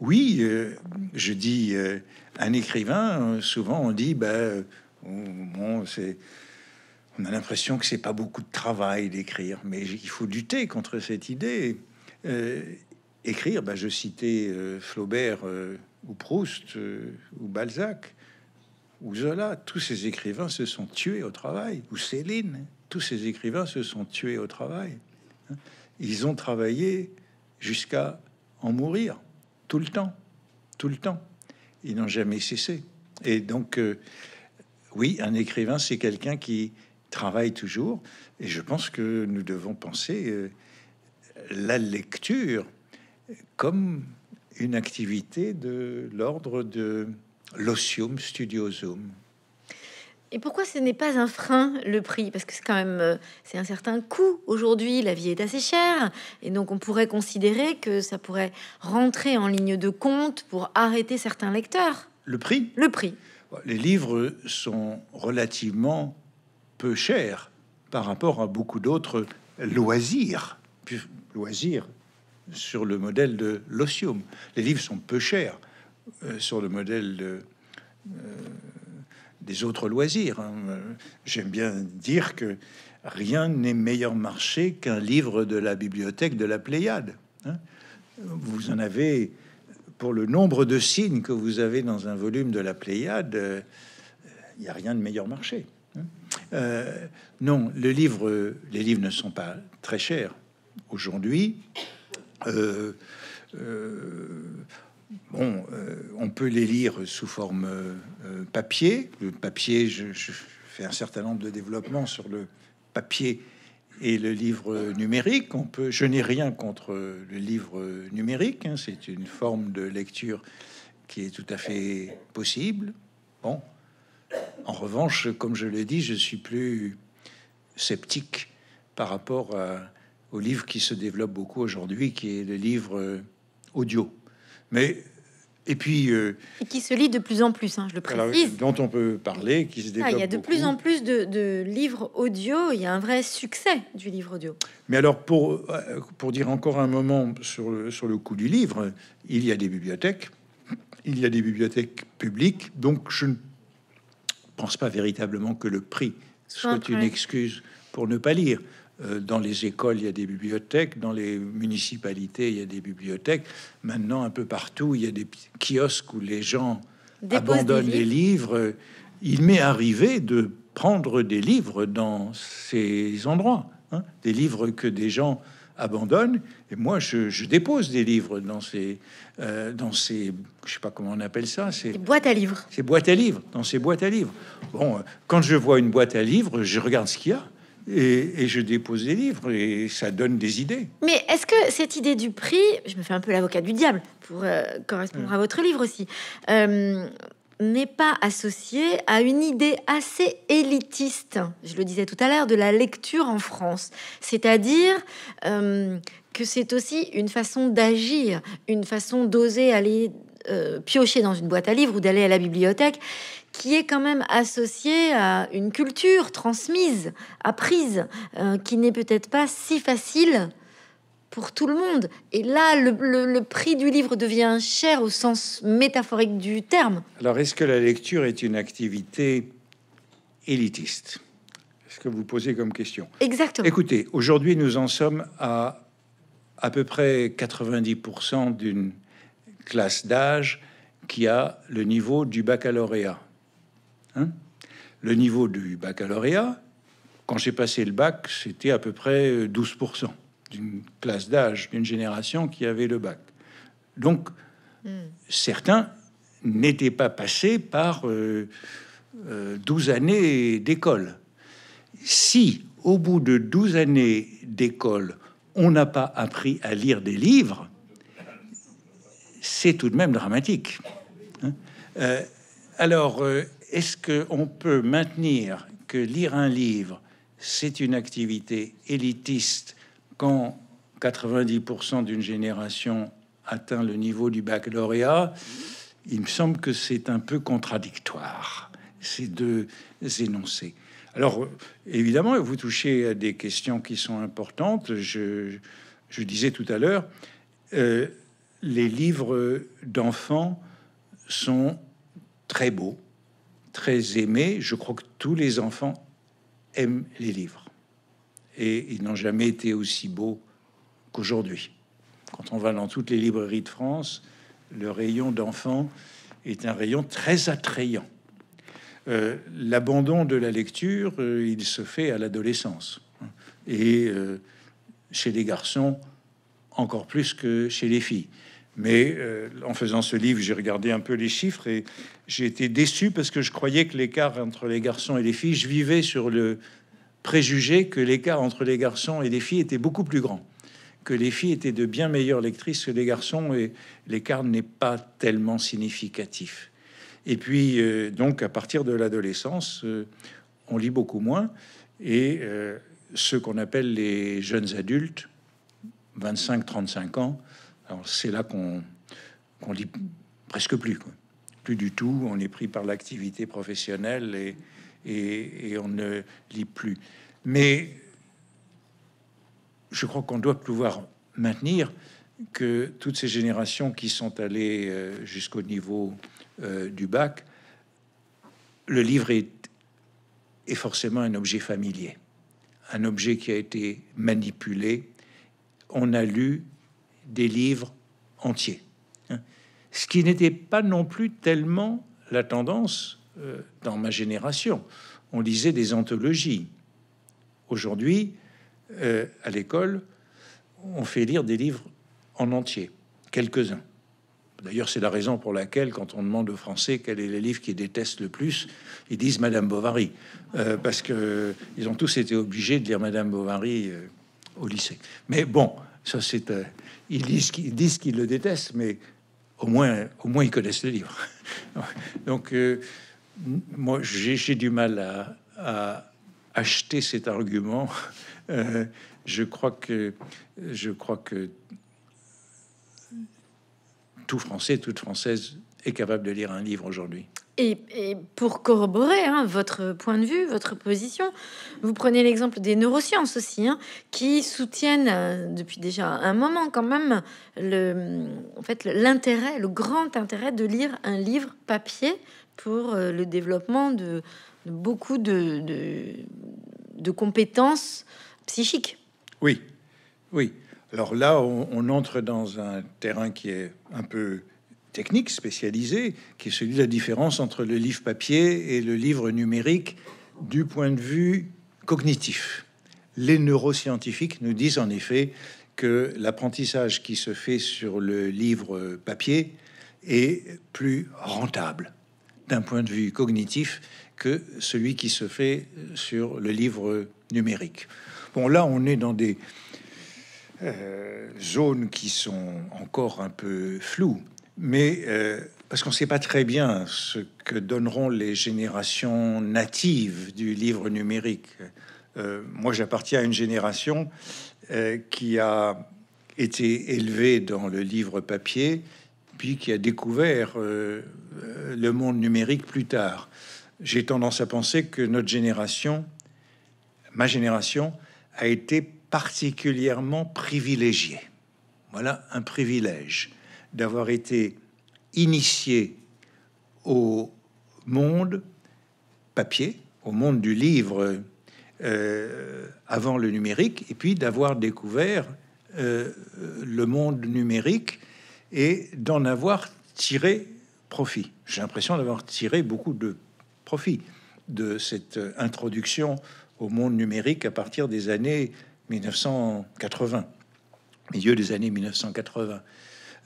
oui, euh, je dis, euh, un écrivain, souvent on dit, ben, bon, c'est. On a l'impression que c'est pas beaucoup de travail d'écrire, mais il faut lutter contre cette idée. écrire, ben, je citais Flaubert ou Proust euh, ou Balzac ou Zola, tous ces écrivains se sont tués au travail, ou Céline, tous ces écrivains se sont tués au travail. Ils ont travaillé jusqu'à en mourir, tout le temps, tout le temps. Ils n'ont jamais cessé. Et donc, euh, oui, un écrivain, c'est quelqu'un qui travaille toujours. Et je pense que nous devons penser euh, la lecture comme une activité de l'ordre de l'osium studiosum. Et pourquoi ce n'est pas un frein le prix Parce que c'est quand même euh, c'est un certain coût aujourd'hui. La vie est assez chère et donc on pourrait considérer que ça pourrait rentrer en ligne de compte pour arrêter certains lecteurs. Le prix Le prix. Les livres sont relativement peu chers par rapport à beaucoup d'autres loisirs. Loisirs sur le modèle de l'osium. Les livres sont peu chers euh, sur le modèle euh, des autres loisirs. Hein. J'aime bien dire que rien n'est meilleur marché qu'un livre de la bibliothèque de la Pléiade. Hein. Vous en avez pour le nombre de signes que vous avez dans un volume de la Pléiade, euh, il n'y a rien de meilleur marché. Hein. non, le livre, les livres ne sont pas très chers aujourd'hui, euh, euh, bon, euh, on peut les lire sous forme papier. Le papier, je, fais un certain nombre de développements sur le papier et le livre numérique. On peut, je n'ai rien contre le livre numérique. Hein. c'est une forme de lecture qui est tout à fait possible. Bon, en revanche, comme je l'ai dit, je suis plus sceptique par rapport à au livre qui se développe beaucoup aujourd'hui, qui est le livre euh, audio. Mais et puis euh, qui se lit de plus en plus, hein, je le précise. dont on peut parler, qui se développe. Ah, il y a de plus en plus de, livres audio. Il y a un vrai succès du livre audio. Mais alors pour euh, pour dire encore un moment sur le, sur le coût du livre, il y a des bibliothèques, il y a des bibliothèques publiques, donc je ne pense pas véritablement que le prix soit une excuse pour ne pas lire. Euh, dans les écoles, il y a des bibliothèques. Dans les municipalités, il y a des bibliothèques. Maintenant, un peu partout, il y a des kiosques où les gens abandonnent les livres. Il m'est arrivé de prendre des livres dans ces endroits, hein. des livres que des gens abandonnent. Et moi, je, dépose des livres dans ces, euh, dans ces, je sais pas comment on appelle ça, ces boîtes à livres. Ces boîtes à livres, dans ces boîtes à livres. Bon, euh, quand je vois une boîte à livres, je regarde ce qu'il y a. Et, je dépose des livres et ça donne des idées. Mais est-ce que cette idée du prix, je me fais un peu l'avocat du diable pour euh, correspondre à mm. votre livre aussi, euh, n'est pas associée à une idée assez élitiste, je le disais tout à l'heure, de la lecture en France C'est-à-dire euh, que c'est aussi une façon d'agir, une façon d'oser aller piocher dans une boîte à livres ou d'aller à la bibliothèque qui est quand même associé à une culture transmise, apprise, euh, qui n'est peut-être pas si facile pour tout le monde. Et là, le, le, prix du livre devient cher au sens métaphorique du terme. Alors, est-ce que la lecture est une activité élitiste ce que vous posez comme question. Exactement. Écoutez, aujourd'hui, nous en sommes à à peu près 90% d'une classe d'âge qui a le niveau du baccalauréat. Hein. le niveau du baccalauréat, quand j'ai passé le bac, c'était à peu près 12% euh, d'une classe d'âge, d'une génération qui avait le bac. Donc, hmm. certains n'étaient pas passés par 12 euh, euh, années d'école. Si, au bout de 12 années d'école, on n'a pas appris à lire des livres, c'est tout de même dramatique. Hein. alors, est-ce qu'on peut maintenir que lire un livre, c'est une activité élitiste quand 90% d'une génération atteint le niveau du baccalauréat Il me semble que c'est un peu contradictoire, ces deux énoncés. Alors, évidemment, vous touchez à des questions qui sont importantes. Je, disais tout à l'heure, euh, les livres d'enfants sont très beaux très aimé. Je crois que tous les enfants aiment les livres. Et ils n'ont jamais été aussi beaux qu'aujourd'hui. Quand on va dans toutes les librairies de France, le rayon d'enfants est un rayon très attrayant. Euh, l'abandon de la lecture, euh, il se fait à l'adolescence. Et euh, chez les garçons, encore plus que chez les filles. Mais euh, en faisant ce livre, j'ai regardé un peu les chiffres et j'ai été déçu parce que je croyais que l'écart entre les garçons et les filles, je vivais sur le préjugé que l'écart entre les garçons et les filles était beaucoup plus grand, que les filles étaient de bien meilleures lectrices que les garçons et l'écart n'est pas tellement significatif. Et puis, euh, donc, à partir de l'adolescence, euh, on lit beaucoup moins et ce qu'on appelle les jeunes adultes, 25-35 ans, c'est là qu'on lit presque plus, plus du tout. On est pris par l'activité professionnelle et, et, on ne lit plus. Mais je crois qu'on doit pouvoir maintenir que toutes ces générations qui sont allées euh, jusqu'au niveau euh, du bac, le livre est, est forcément un objet familier, un objet qui a été manipulé. On a lu, des livres entiers. Hein. Ce qui n'était pas non plus tellement la tendance euh, dans ma génération. On lisait des anthologies. Aujourd'hui, euh, à l'école, on fait lire des livres en entier, quelques-uns. D'ailleurs, c'est la raison pour laquelle, quand on demande aux Français quel est le livre qu'ils détestent le plus, ils disent Madame Bovary, euh, parce que ils ont tous été obligés de lire Madame Bovary au lycée. Mais bon, ça c'est ils disent, qu'ils le détestent, mais au moins, au moins ils connaissent le livre. Donc, euh, moi, j'ai du mal à, acheter cet argument. Euh, je crois que, je crois que tout Français, toute Française est capable de lire un livre aujourd'hui. Et, pour corroborer hein, votre point de vue, votre position, vous prenez l'exemple des neurosciences aussi, hein, qui soutiennent euh, depuis déjà un moment quand même le, en fait, l'intérêt, le grand intérêt de lire un livre papier pour euh, le développement de, beaucoup de, de, compétences psychiques. Oui, oui. Alors là, on entre dans un terrain qui est un peu technique spécialisée, qui est celui de la différence entre le livre papier et le livre numérique du point de vue cognitif. Les neuroscientifiques nous disent en effet que l'apprentissage qui se fait sur le livre papier est plus rentable d'un point de vue cognitif que celui qui se fait sur le livre numérique. Bon, là, on est dans des euh, zones qui sont encore un peu floues mais euh, parce qu'on ne sait pas très bien ce que donneront les générations natives du livre numérique. Euh, moi, j'appartiens à une génération euh, qui a été élevée dans le livre papier, puis qui a découvert le monde numérique plus tard. J'ai tendance à penser que notre génération, ma génération, a été particulièrement privilégiée. Voilà un privilège d'avoir été initié au monde papier, au monde du livre euh, avant le numérique, et puis d'avoir découvert euh, le monde numérique et d'en avoir tiré profit. J'ai l'impression d'avoir tiré beaucoup de profit de cette euh, introduction au monde numérique à partir des années 1980, milieu des années 1980.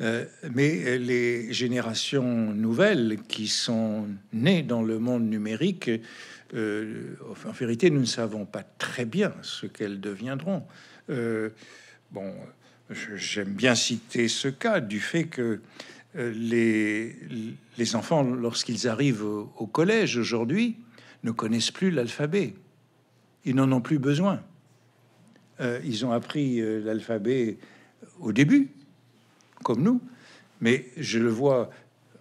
Euh, mais les générations nouvelles qui sont nées dans le monde numérique, euh, en vérité, nous ne savons pas très bien ce qu'elles deviendront. Euh, bon, j'aime bien citer ce cas du fait que les, les enfants, lorsqu'ils arrivent au collège aujourd'hui, ne connaissent plus l'alphabet. Ils n'en ont plus besoin. ils ont appris l'alphabet au début, comme nous. Mais je le vois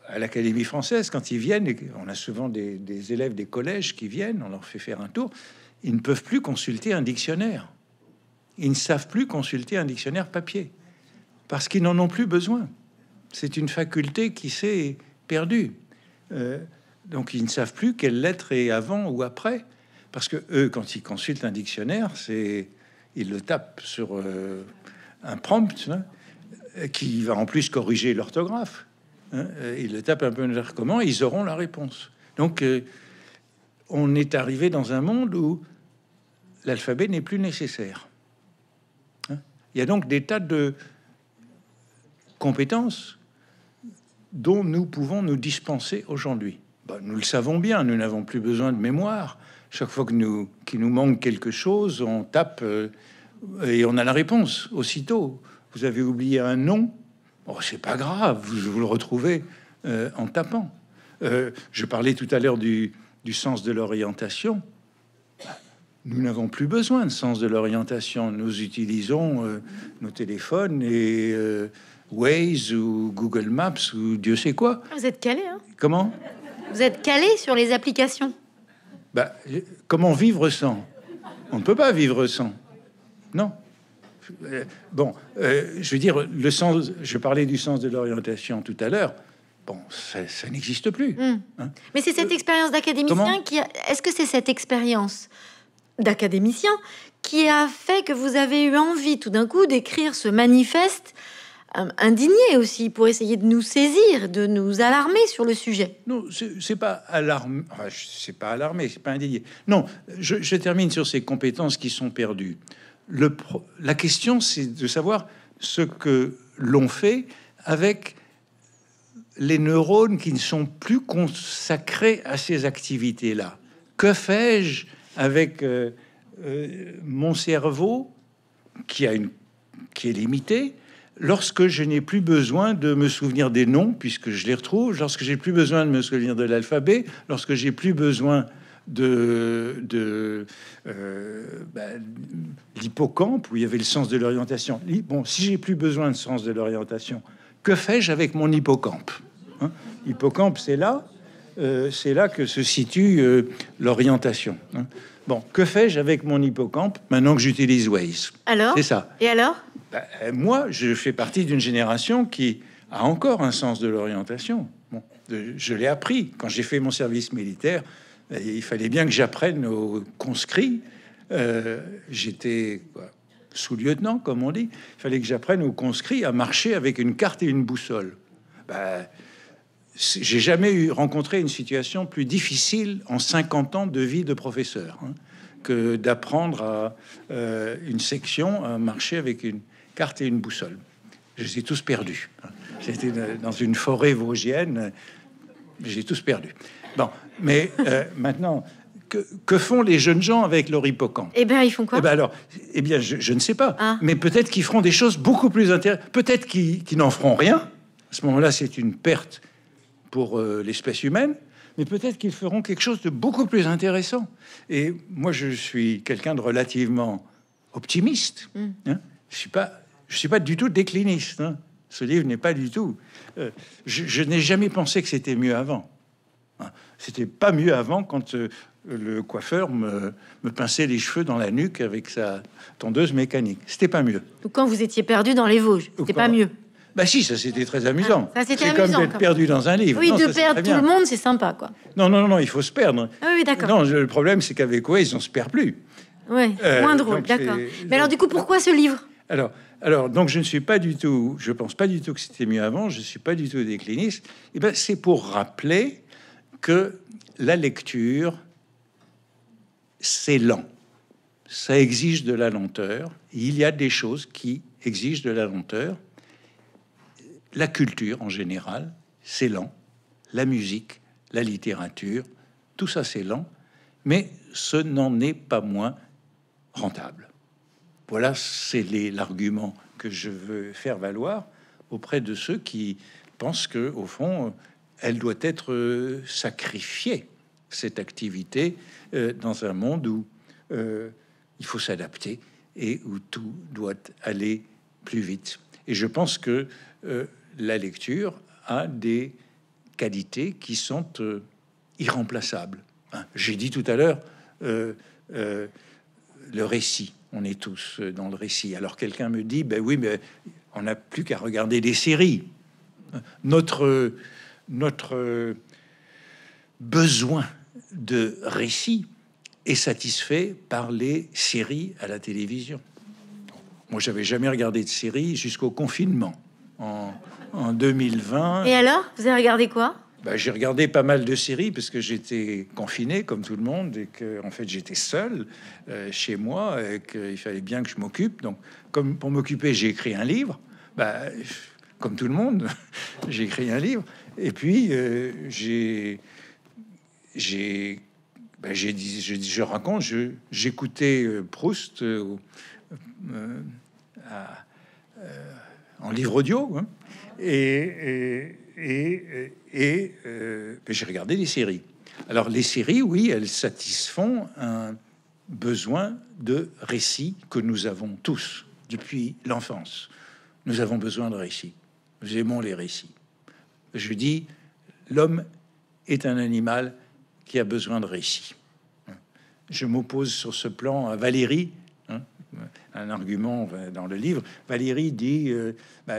à l'Académie française, quand ils viennent, on a souvent des, élèves des collèges qui viennent, on leur fait faire un tour, ils ne peuvent plus consulter un dictionnaire. Ils ne savent plus consulter un dictionnaire papier, parce qu'ils n'en ont plus besoin. C'est une faculté qui s'est perdue. Euh, donc ils ne savent plus quelle lettre est avant ou après, parce que eux, quand ils consultent un dictionnaire, c'est ils le tapent sur euh, un prompt. Hein, qui va en plus corriger l'orthographe. Hein, il le tape un peu comment ils auront la réponse. Donc, euh, on est arrivé dans un monde où l'alphabet n'est plus nécessaire. Hein. il y a donc des tas de compétences dont nous pouvons nous dispenser aujourd'hui. Bah, nous le savons bien, nous n'avons plus besoin de mémoire. Chaque fois que nous, qu'il nous manque quelque chose, on tape euh, et on a la réponse aussitôt vous avez oublié un nom, oh, c'est pas grave, vous, le retrouvez euh, en tapant. Euh, je parlais tout à l'heure du, sens de l'orientation. Nous n'avons plus besoin de sens de l'orientation. Nous utilisons euh, nos téléphones et Waze ou Google Maps ou Dieu sait quoi. Vous êtes calé, hein Comment Vous êtes calé sur les applications. Bah, comment vivre sans On ne peut pas vivre sans. Non. Euh, bon, euh, je veux dire, le sens, je parlais du sens de l'orientation tout à l'heure. Bon, ça, n'existe plus. Hmm. Hein. Mais c'est cette euh, expérience d'académicien qui. Est-ce que c'est cette expérience d'académicien qui a fait que vous avez eu envie tout d'un coup d'écrire ce manifeste indigné aussi pour essayer de nous saisir, de nous alarmer sur le sujet Non, c'est pas alarmé. c'est pas alarmé, c'est pas indigné. Non, je termine sur ces compétences qui sont perdues la question, c'est de savoir ce que l'on fait avec les neurones qui ne sont plus consacrés à ces activités-là. Que fais-je avec euh, euh, mon cerveau qui, a une, qui est limité lorsque je n'ai plus besoin de me souvenir des noms puisque je les retrouve, lorsque j'ai plus besoin de me souvenir de l'alphabet, lorsque j'ai plus besoin de, euh, bah, l'hippocampe où il y avait le sens de l'orientation. Bon, si j'ai plus besoin de sens de l'orientation, que fais-je avec mon hippocampe hein Hippocampe, c'est là, euh, c'est là que se situe euh, l'orientation. Hein bon, que fais-je avec mon hippocampe maintenant que j'utilise Waze Alors C'est ça. Et alors bah, Moi, je fais partie d'une génération qui a encore un sens de l'orientation. je l'ai appris quand j'ai fait mon service militaire il fallait bien que j'apprenne aux conscrits. Euh, j'étais sous-lieutenant, comme on dit. Il fallait que j'apprenne aux conscrits à marcher avec une carte et une boussole. Ben, j'ai jamais rencontré une situation plus difficile en 50 ans de vie de professeur hein, que d'apprendre à euh, une section à marcher avec une carte et une boussole. Je les ai tous perdus. Hein. J'étais dans une forêt vosgienne j'ai tous perdu. Bon, mais euh, maintenant, que, font les jeunes gens avec leur hippocampe Eh bien, ils font quoi Eh bien, alors, eh bien, je, ne sais pas. Ah. Mais peut-être qu'ils feront des choses beaucoup plus intéressantes. Peut-être qu'ils n'en feront rien. À ce moment-là, c'est une perte pour euh, l'espèce humaine. Mais peut-être qu'ils feront quelque chose de beaucoup plus intéressant. Et moi, je suis quelqu'un de relativement optimiste. Mm. Hein. je ne suis, pas, je suis pas du tout décliniste. Hein. Ce livre n'est pas du tout. Euh, je, n'ai jamais pensé que c'était mieux avant. Hein, c'était pas mieux avant quand euh, le coiffeur me, me, pinçait les cheveux dans la nuque avec sa tondeuse mécanique. C'était pas mieux. Ou quand vous étiez perdu dans les Vosges, c'était pas mieux. Bah si, ça c'était très amusant. Ah, c'est comme d'être perdu dans un livre. Oui, de perdre tout le monde, c'est sympa, quoi. Non, non, non, il faut se perdre. Ah oui, d'accord. Non, le problème, c'est qu'avec Waze, on se perd plus. Oui, euh, moins drôle, d'accord. Mais alors, du coup, pourquoi ce livre alors, donc je ne suis pas du tout, je pense pas du tout que c'était mieux avant, je ne suis pas du tout décliniste. Et eh ben, c'est pour rappeler que la lecture, c'est lent. Ça exige de la lenteur. Il y a des choses qui exigent de la lenteur. La culture en général, c'est lent. La musique, la littérature, tout ça c'est lent, mais ce n'en est pas moins rentable. Voilà, c'est l'argument que je veux faire valoir auprès de ceux qui pensent que, au fond, elle doit être euh, sacrifiée, cette activité, euh, dans un monde où euh, il faut s'adapter et où tout doit aller plus vite. Et je pense que la lecture a des qualités qui sont irremplaçables. Hein, j'ai dit tout à l'heure le récit on est tous euh, dans le récit. Alors quelqu'un me dit, ben oui, mais on n'a plus qu'à regarder des séries. Notre, notre besoin de récit est satisfait par les séries à la télévision. Moi, j'avais jamais regardé de séries jusqu'au confinement en 2020. Et alors, vous avez regardé quoi bah, j'ai regardé pas mal de séries parce que j'étais confiné comme tout le monde et que en fait j'étais seul euh, chez moi et qu'il fallait bien que je m'occupe. Donc, comme pour m'occuper, j'ai écrit un livre. Bah, comme tout le monde, j'ai écrit un livre. Et puis euh, j'ai j'ai bah, j'ai dit, je, raconte, j'écoutais euh, Proust en livre audio, hein. et, et, euh, euh, j'ai regardé des séries. Alors les séries, oui, elles satisfont un besoin de récits que nous avons tous depuis l'enfance. Nous avons besoin de récits. Nous aimons les récits. Je dis, l'homme est un animal qui a besoin de récits. Je m'oppose sur ce plan à Valérie un argument dans le livre. Valérie dit euh, bah,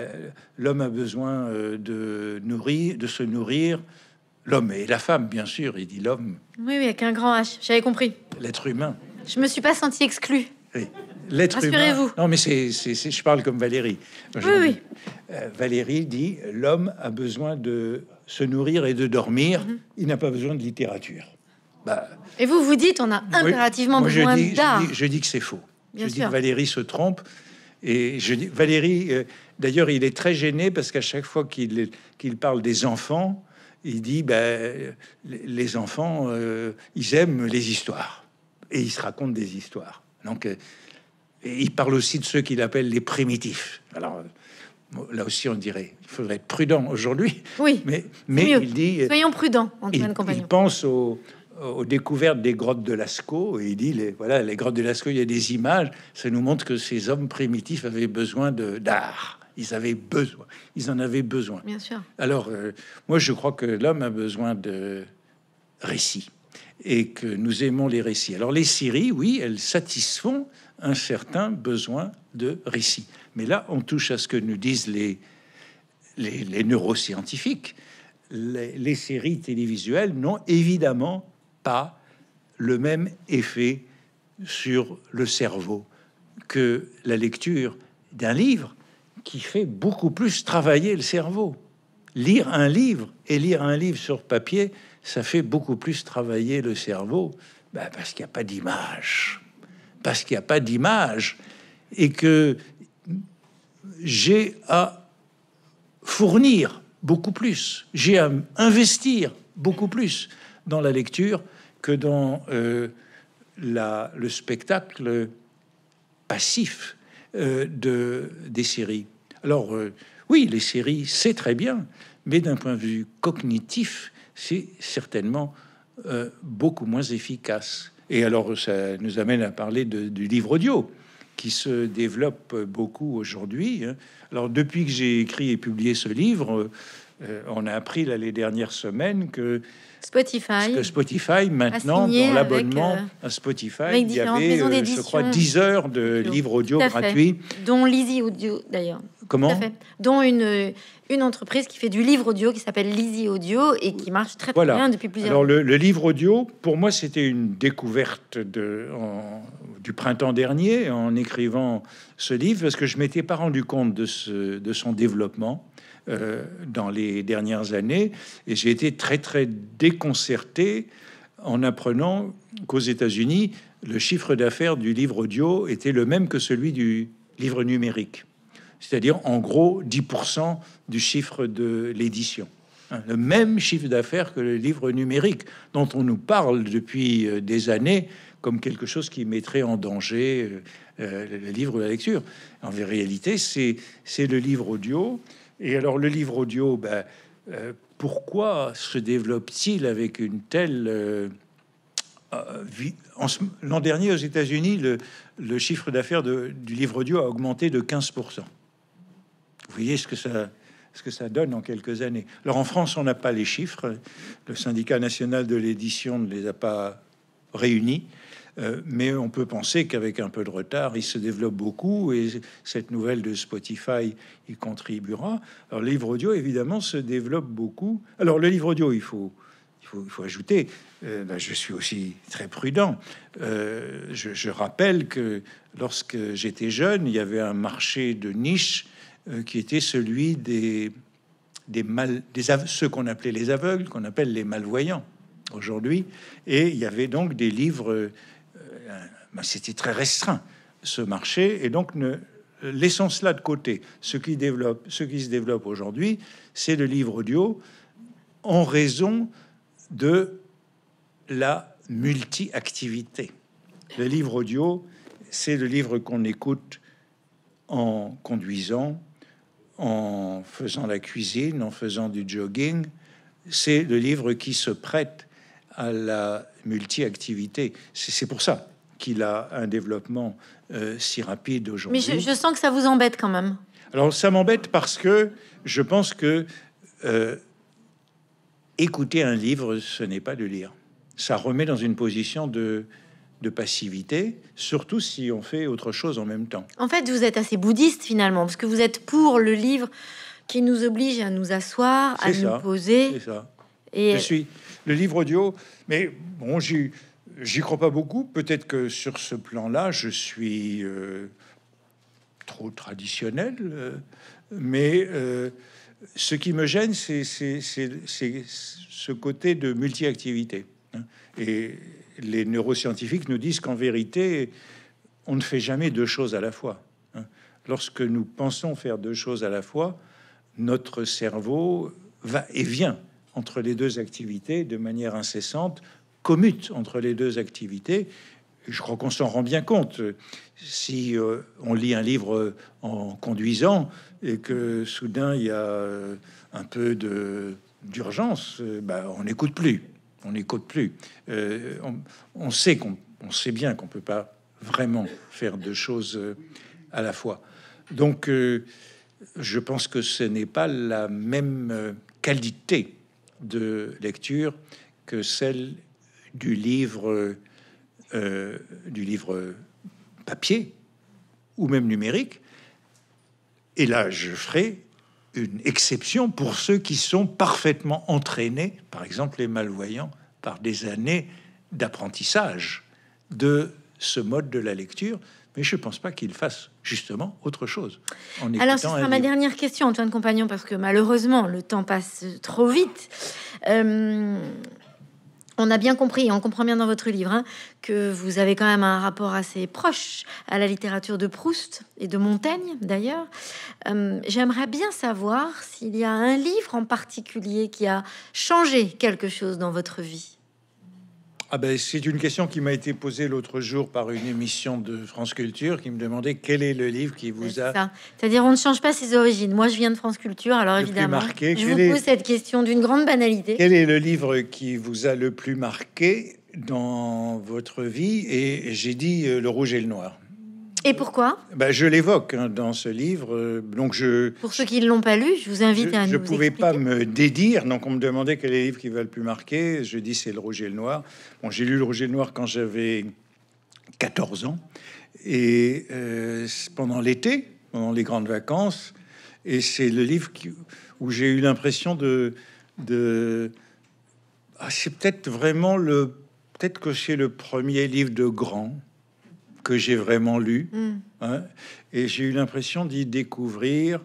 l'homme a besoin euh, de nourrir, de se nourrir. L'homme et la femme, bien sûr. Il dit l'homme. Oui, oui, avec un grand H. J'avais compris. L'être humain. Je me suis pas senti exclu. L'être humain. Non, mais c'est, je parle comme Valérie. Oui, oui. Euh, Valérie dit l'homme a besoin de se nourrir et de dormir. Mhm. Il n'a pas besoin de littérature. Bah, et vous, vous dites, on a impérativement besoin d'art. je dis que c'est faux je dis que Valérie se trompe. Et je dis, Valérie, euh, d'ailleurs, il est très gêné parce qu'à chaque fois qu'il qu'il parle des enfants, il dit ben, les enfants, euh, ils aiment les histoires et ils se racontent des histoires. Donc, euh, il parle aussi de ceux qu'il appelle les primitifs. Alors là aussi, on dirait il faudrait être prudent aujourd'hui. Oui, mais, mais il dit soyons prudents, Antoine Compagnon. Il pense aux, euh, aux découvertes des grottes de Lascaux et il dit les, voilà les grottes de Lascaux il y a des images ça nous montre que ces hommes primitifs avaient besoin de d'art ils avaient besoin ils en avaient besoin bien sûr alors euh, moi je crois que l'homme a besoin de récits et que nous aimons les récits alors les séries oui elles satisfont un certain besoin de récits mais là on touche à ce que nous disent les les, neuroscientifiques les, séries télévisuelles n'ont évidemment pas le même effet sur le cerveau que la lecture d'un livre qui fait beaucoup plus travailler le cerveau. Lire un livre et lire un livre sur papier, ça fait beaucoup plus travailler le cerveau ben, parce qu'il n'y a pas d'image. Parce qu'il n'y a pas d'image. Et que j'ai à fournir beaucoup plus, j'ai à investir beaucoup plus dans la lecture que dans euh, la, le spectacle passif euh, de, des séries. Alors, euh, oui, les séries, c'est très bien, mais d'un point de vue cognitif, c'est certainement beaucoup moins efficace. Et alors, ça nous amène à parler du livre audio qui se développe beaucoup aujourd'hui. Hein. Alors, depuis que j'ai écrit et publié ce livre, euh, on a appris les dernières semaines que Spotify, maintenant, dans l'abonnement euh, à Spotify, il y avait, euh, je crois, 10 heures de livres audio gratuits. Dont Lizzie Audio, d'ailleurs. Comment Dont une, une entreprise qui fait du livre audio, qui s'appelle Lizzie Audio, et qui marche très, bien depuis plusieurs Alors, le, livre audio, pour moi, c'était une découverte du printemps dernier, en écrivant ce livre, parce que je m'étais pas rendu compte de son développement euh, dans les dernières années. Et j'ai été très, très déconcerté en apprenant qu'aux États-Unis, le chiffre d'affaires du livre audio était le même que celui du livre numérique, c'est-à-dire en gros 10% du chiffre de l'édition. Hein, le même chiffre d'affaires que le livre numérique, dont on nous parle depuis euh, des années comme quelque chose qui mettrait en danger euh, le livre ou la lecture. En réalité, c'est le livre audio et alors le livre audio, ben, euh, pourquoi se développe-t-il avec une telle... Euh, euh, vie? L'an dernier, aux États-Unis, le, chiffre d'affaires du livre audio a augmenté de 15%. Vous voyez ce que ça, ce que ça donne en quelques années. Alors en France, on n'a pas les chiffres. Le syndicat national de l'édition ne les a pas réunis. Euh, mais on peut penser qu'avec un peu de retard, il se développe beaucoup et cette nouvelle de Spotify y contribuera. Alors, le livre audio, évidemment, se développe beaucoup. Alors, le livre audio, il faut, il faut, il faut ajouter, euh, ben, je suis aussi très prudent. Euh, je, je, rappelle que lorsque j'étais jeune, il y avait un marché de niche qui était celui des, des, mal, des ceux qu'on appelait les aveugles, qu'on appelle les malvoyants aujourd'hui. Et il y avait donc des livres euh, c'était très restreint ce marché, et donc ne, laissons cela de côté. Ce qui, développe, ce qui se développe aujourd'hui, c'est le livre audio en raison de la multi-activité. Le livre audio, c'est le livre qu'on écoute en conduisant, en faisant la cuisine, en faisant du jogging. C'est le livre qui se prête à la multi-activité. C'est pour ça qu'il a un développement euh, si rapide aujourd'hui. Mais je, sens que ça vous embête quand même. Alors ça m'embête parce que je pense que euh, écouter un livre, ce n'est pas de lire. Ça remet dans une position de, de passivité, surtout si on fait autre chose en même temps. En fait, vous êtes assez bouddhiste finalement, parce que vous êtes pour le livre qui nous oblige à nous asseoir, à nous poser. C'est ça. Et je suis le livre audio, mais bon, j'ai J'y crois pas beaucoup. Peut-être que sur ce plan-là, je suis euh, trop traditionnel. Euh, mais euh, ce qui me gêne, c'est ce côté de multi-activité. Hein. Et les neuroscientifiques nous disent qu'en vérité, on ne fait jamais deux choses à la fois. Hein. Lorsque nous pensons faire deux choses à la fois, notre cerveau va et vient entre les deux activités de manière incessante commute entre les deux activités. Je crois qu'on s'en rend bien compte. Si euh, on lit un livre euh, en conduisant et que soudain il y a euh, un peu de d'urgence, bah, on n'écoute plus. On n'écoute plus. on, sait qu'on sait bien qu'on peut pas vraiment faire deux choses à la fois. Donc, je pense que ce n'est pas la même qualité de lecture que celle du livre, euh, du livre papier ou même numérique. Et là, je ferai une exception pour ceux qui sont parfaitement entraînés, par exemple les malvoyants, par des années d'apprentissage de ce mode de la lecture, mais je ne pense pas qu'ils fassent justement autre chose. Alors, ce ma dernière question, Antoine Compagnon, parce que malheureusement, le temps passe trop vite. Euh, on a bien compris, et on comprend bien dans votre livre, hein, que vous avez quand même un rapport assez proche à la littérature de Proust et de Montaigne d'ailleurs. Euh, j'aimerais bien savoir s'il y a un livre en particulier qui a changé quelque chose dans votre vie ah ben, C'est une question qui m'a été posée l'autre jour par une émission de France Culture qui me demandait quel est le livre qui vous a. C'est-à-dire, on ne change pas ses origines. Moi, je viens de France Culture, alors évidemment. je vous pose cette question d'une grande banalité. Quel est le livre qui vous a le plus marqué dans votre vie Et j'ai dit euh, Le Rouge et le Noir. Et pourquoi bah, Je l'évoque hein, dans ce livre. Euh, donc je, Pour ceux qui ne l'ont pas lu, je vous invite à nous Je ne pouvais pas me dédire, donc on me demandait quel est le livre qui va le plus marquer. Je dis c'est Le Rouge et le Noir. Bon, j'ai lu Le Rouge et le Noir quand j'avais 14 ans. Et euh, pendant l'été, pendant les grandes vacances, et c'est le livre où j'ai eu l'impression de... de ah, c'est peut-être vraiment le... Peut-être que c'est le premier livre de Grand que j'ai vraiment lu. Mm. Hein, et j'ai eu l'impression d'y découvrir.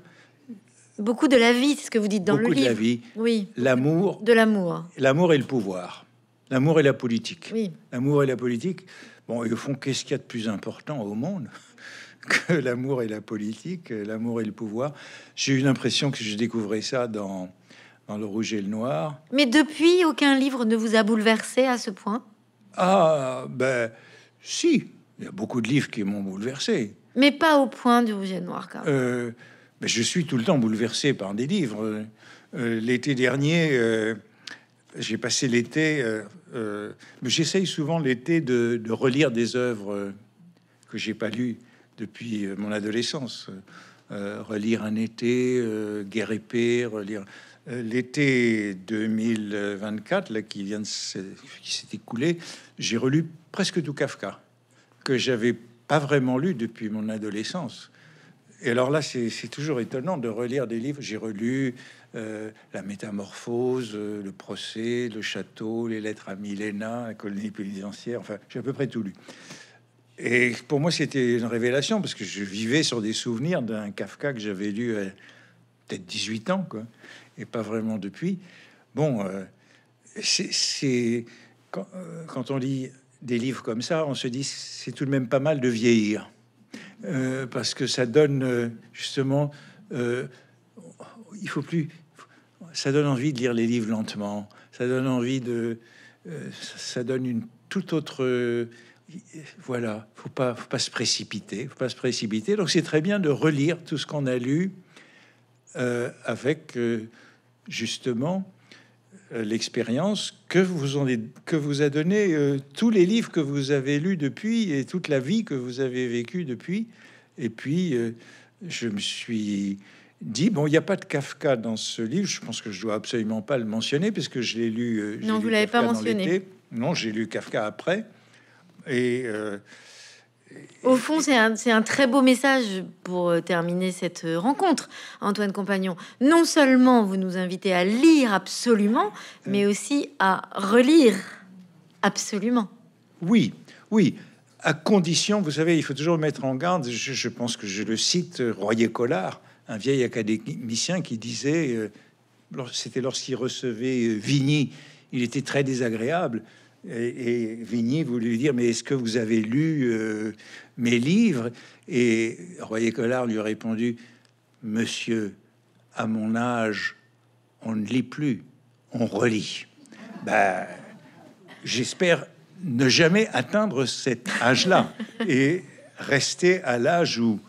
Beaucoup de la vie, c'est ce que vous dites dans le livre. de la vie. Oui. L'amour. De l'amour. L'amour et le pouvoir. L'amour et la politique. Oui. L'amour et la politique. Bon, et au fond, qu'est-ce qu'il y a de plus important au monde que l'amour et la politique, l'amour et le pouvoir J'ai eu l'impression que je découvrais ça dans, dans Le Rouge et le Noir. Mais depuis, aucun livre ne vous a bouleversé à ce point Ah, ben, si. Il y a beaucoup de livres qui m'ont bouleversé. Mais pas au point du rouge et noir, euh, ben, je suis tout le temps bouleversé par des livres. Euh, l'été dernier, euh, j'ai passé l'été. mais j'essaye souvent l'été de, de, relire des œuvres que j'ai pas lues depuis mon adolescence. relire un été, guerre et paix, relire l'été 2024, là, qui vient de qui s'est écoulé, j'ai relu presque tout Kafka que j'avais pas vraiment lu depuis mon adolescence. Et alors là, c'est toujours étonnant de relire des livres. J'ai relu euh, La Métamorphose, euh, Le Procès, Le Château, Les Lettres à Milena, La colonie pénitentiaire. Enfin, j'ai à peu près tout lu. Et pour moi, c'était une révélation parce que je vivais sur des souvenirs d'un Kafka que j'avais lu à euh, peut-être 18 ans, quoi, et pas vraiment depuis. Bon, c'est quand on lit des livres comme ça, on se dit c'est tout de même pas mal de vieillir. Euh, parce que ça donne euh, justement, euh, il faut plus, ça donne envie de lire les livres lentement, ça donne envie de, ça donne une toute autre, voilà, faut pas, faut pas se précipiter, faut pas se précipiter. Donc c'est très bien de relire tout ce qu'on a lu avec justement euh, l'expérience que vous en que vous a donné euh, tous les livres que vous avez lus depuis et toute la vie que vous avez vécue depuis. Et puis, euh, je me suis dit bon, il n'y a pas de Kafka dans ce livre. Je pense que je dois absolument pas le mentionner puisque je l'ai lu. non, vous l'avez pas mentionné. Non, j'ai lu Kafka après. Et au fond, c'est un, très beau message pour euh, terminer cette euh, rencontre, Antoine Compagnon. Non seulement vous nous invitez à lire absolument, euh. mais aussi à relire absolument. Oui, oui, à condition, vous savez, il faut toujours mettre en garde, je, pense que je le cite, Royer Collard, un vieil académicien qui disait, c'était lorsqu'il recevait Vigny, il était très désagréable et, Vigny voulait lui dire, mais est-ce que vous avez lu euh, mes livres Et Royer Collard lui a répondu, monsieur, à mon âge, on ne lit plus, on relit. Ben, j'espère ne jamais atteindre cet âge-là et rester à l'âge où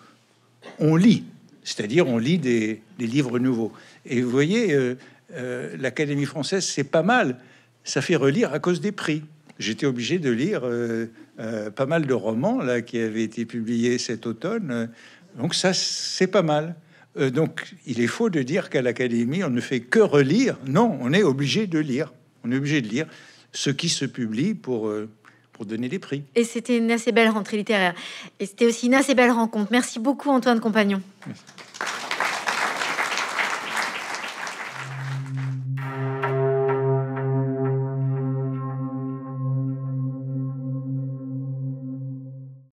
on lit, c'est-à-dire on lit des, livres nouveaux. Et vous voyez, euh, euh, l'Académie française, c'est pas mal ça fait relire à cause des prix. J'étais obligé de lire euh, euh, pas mal de romans là qui avaient été publiés cet automne. Donc ça, c'est pas mal. Euh, donc il est faux de dire qu'à l'académie on ne fait que relire. Non, on est obligé de lire. On est obligé de lire ce qui se publie pour pour donner des prix. Et c'était une assez belle rentrée littéraire. Et c'était aussi une assez belle rencontre. Merci beaucoup Antoine Compagnon.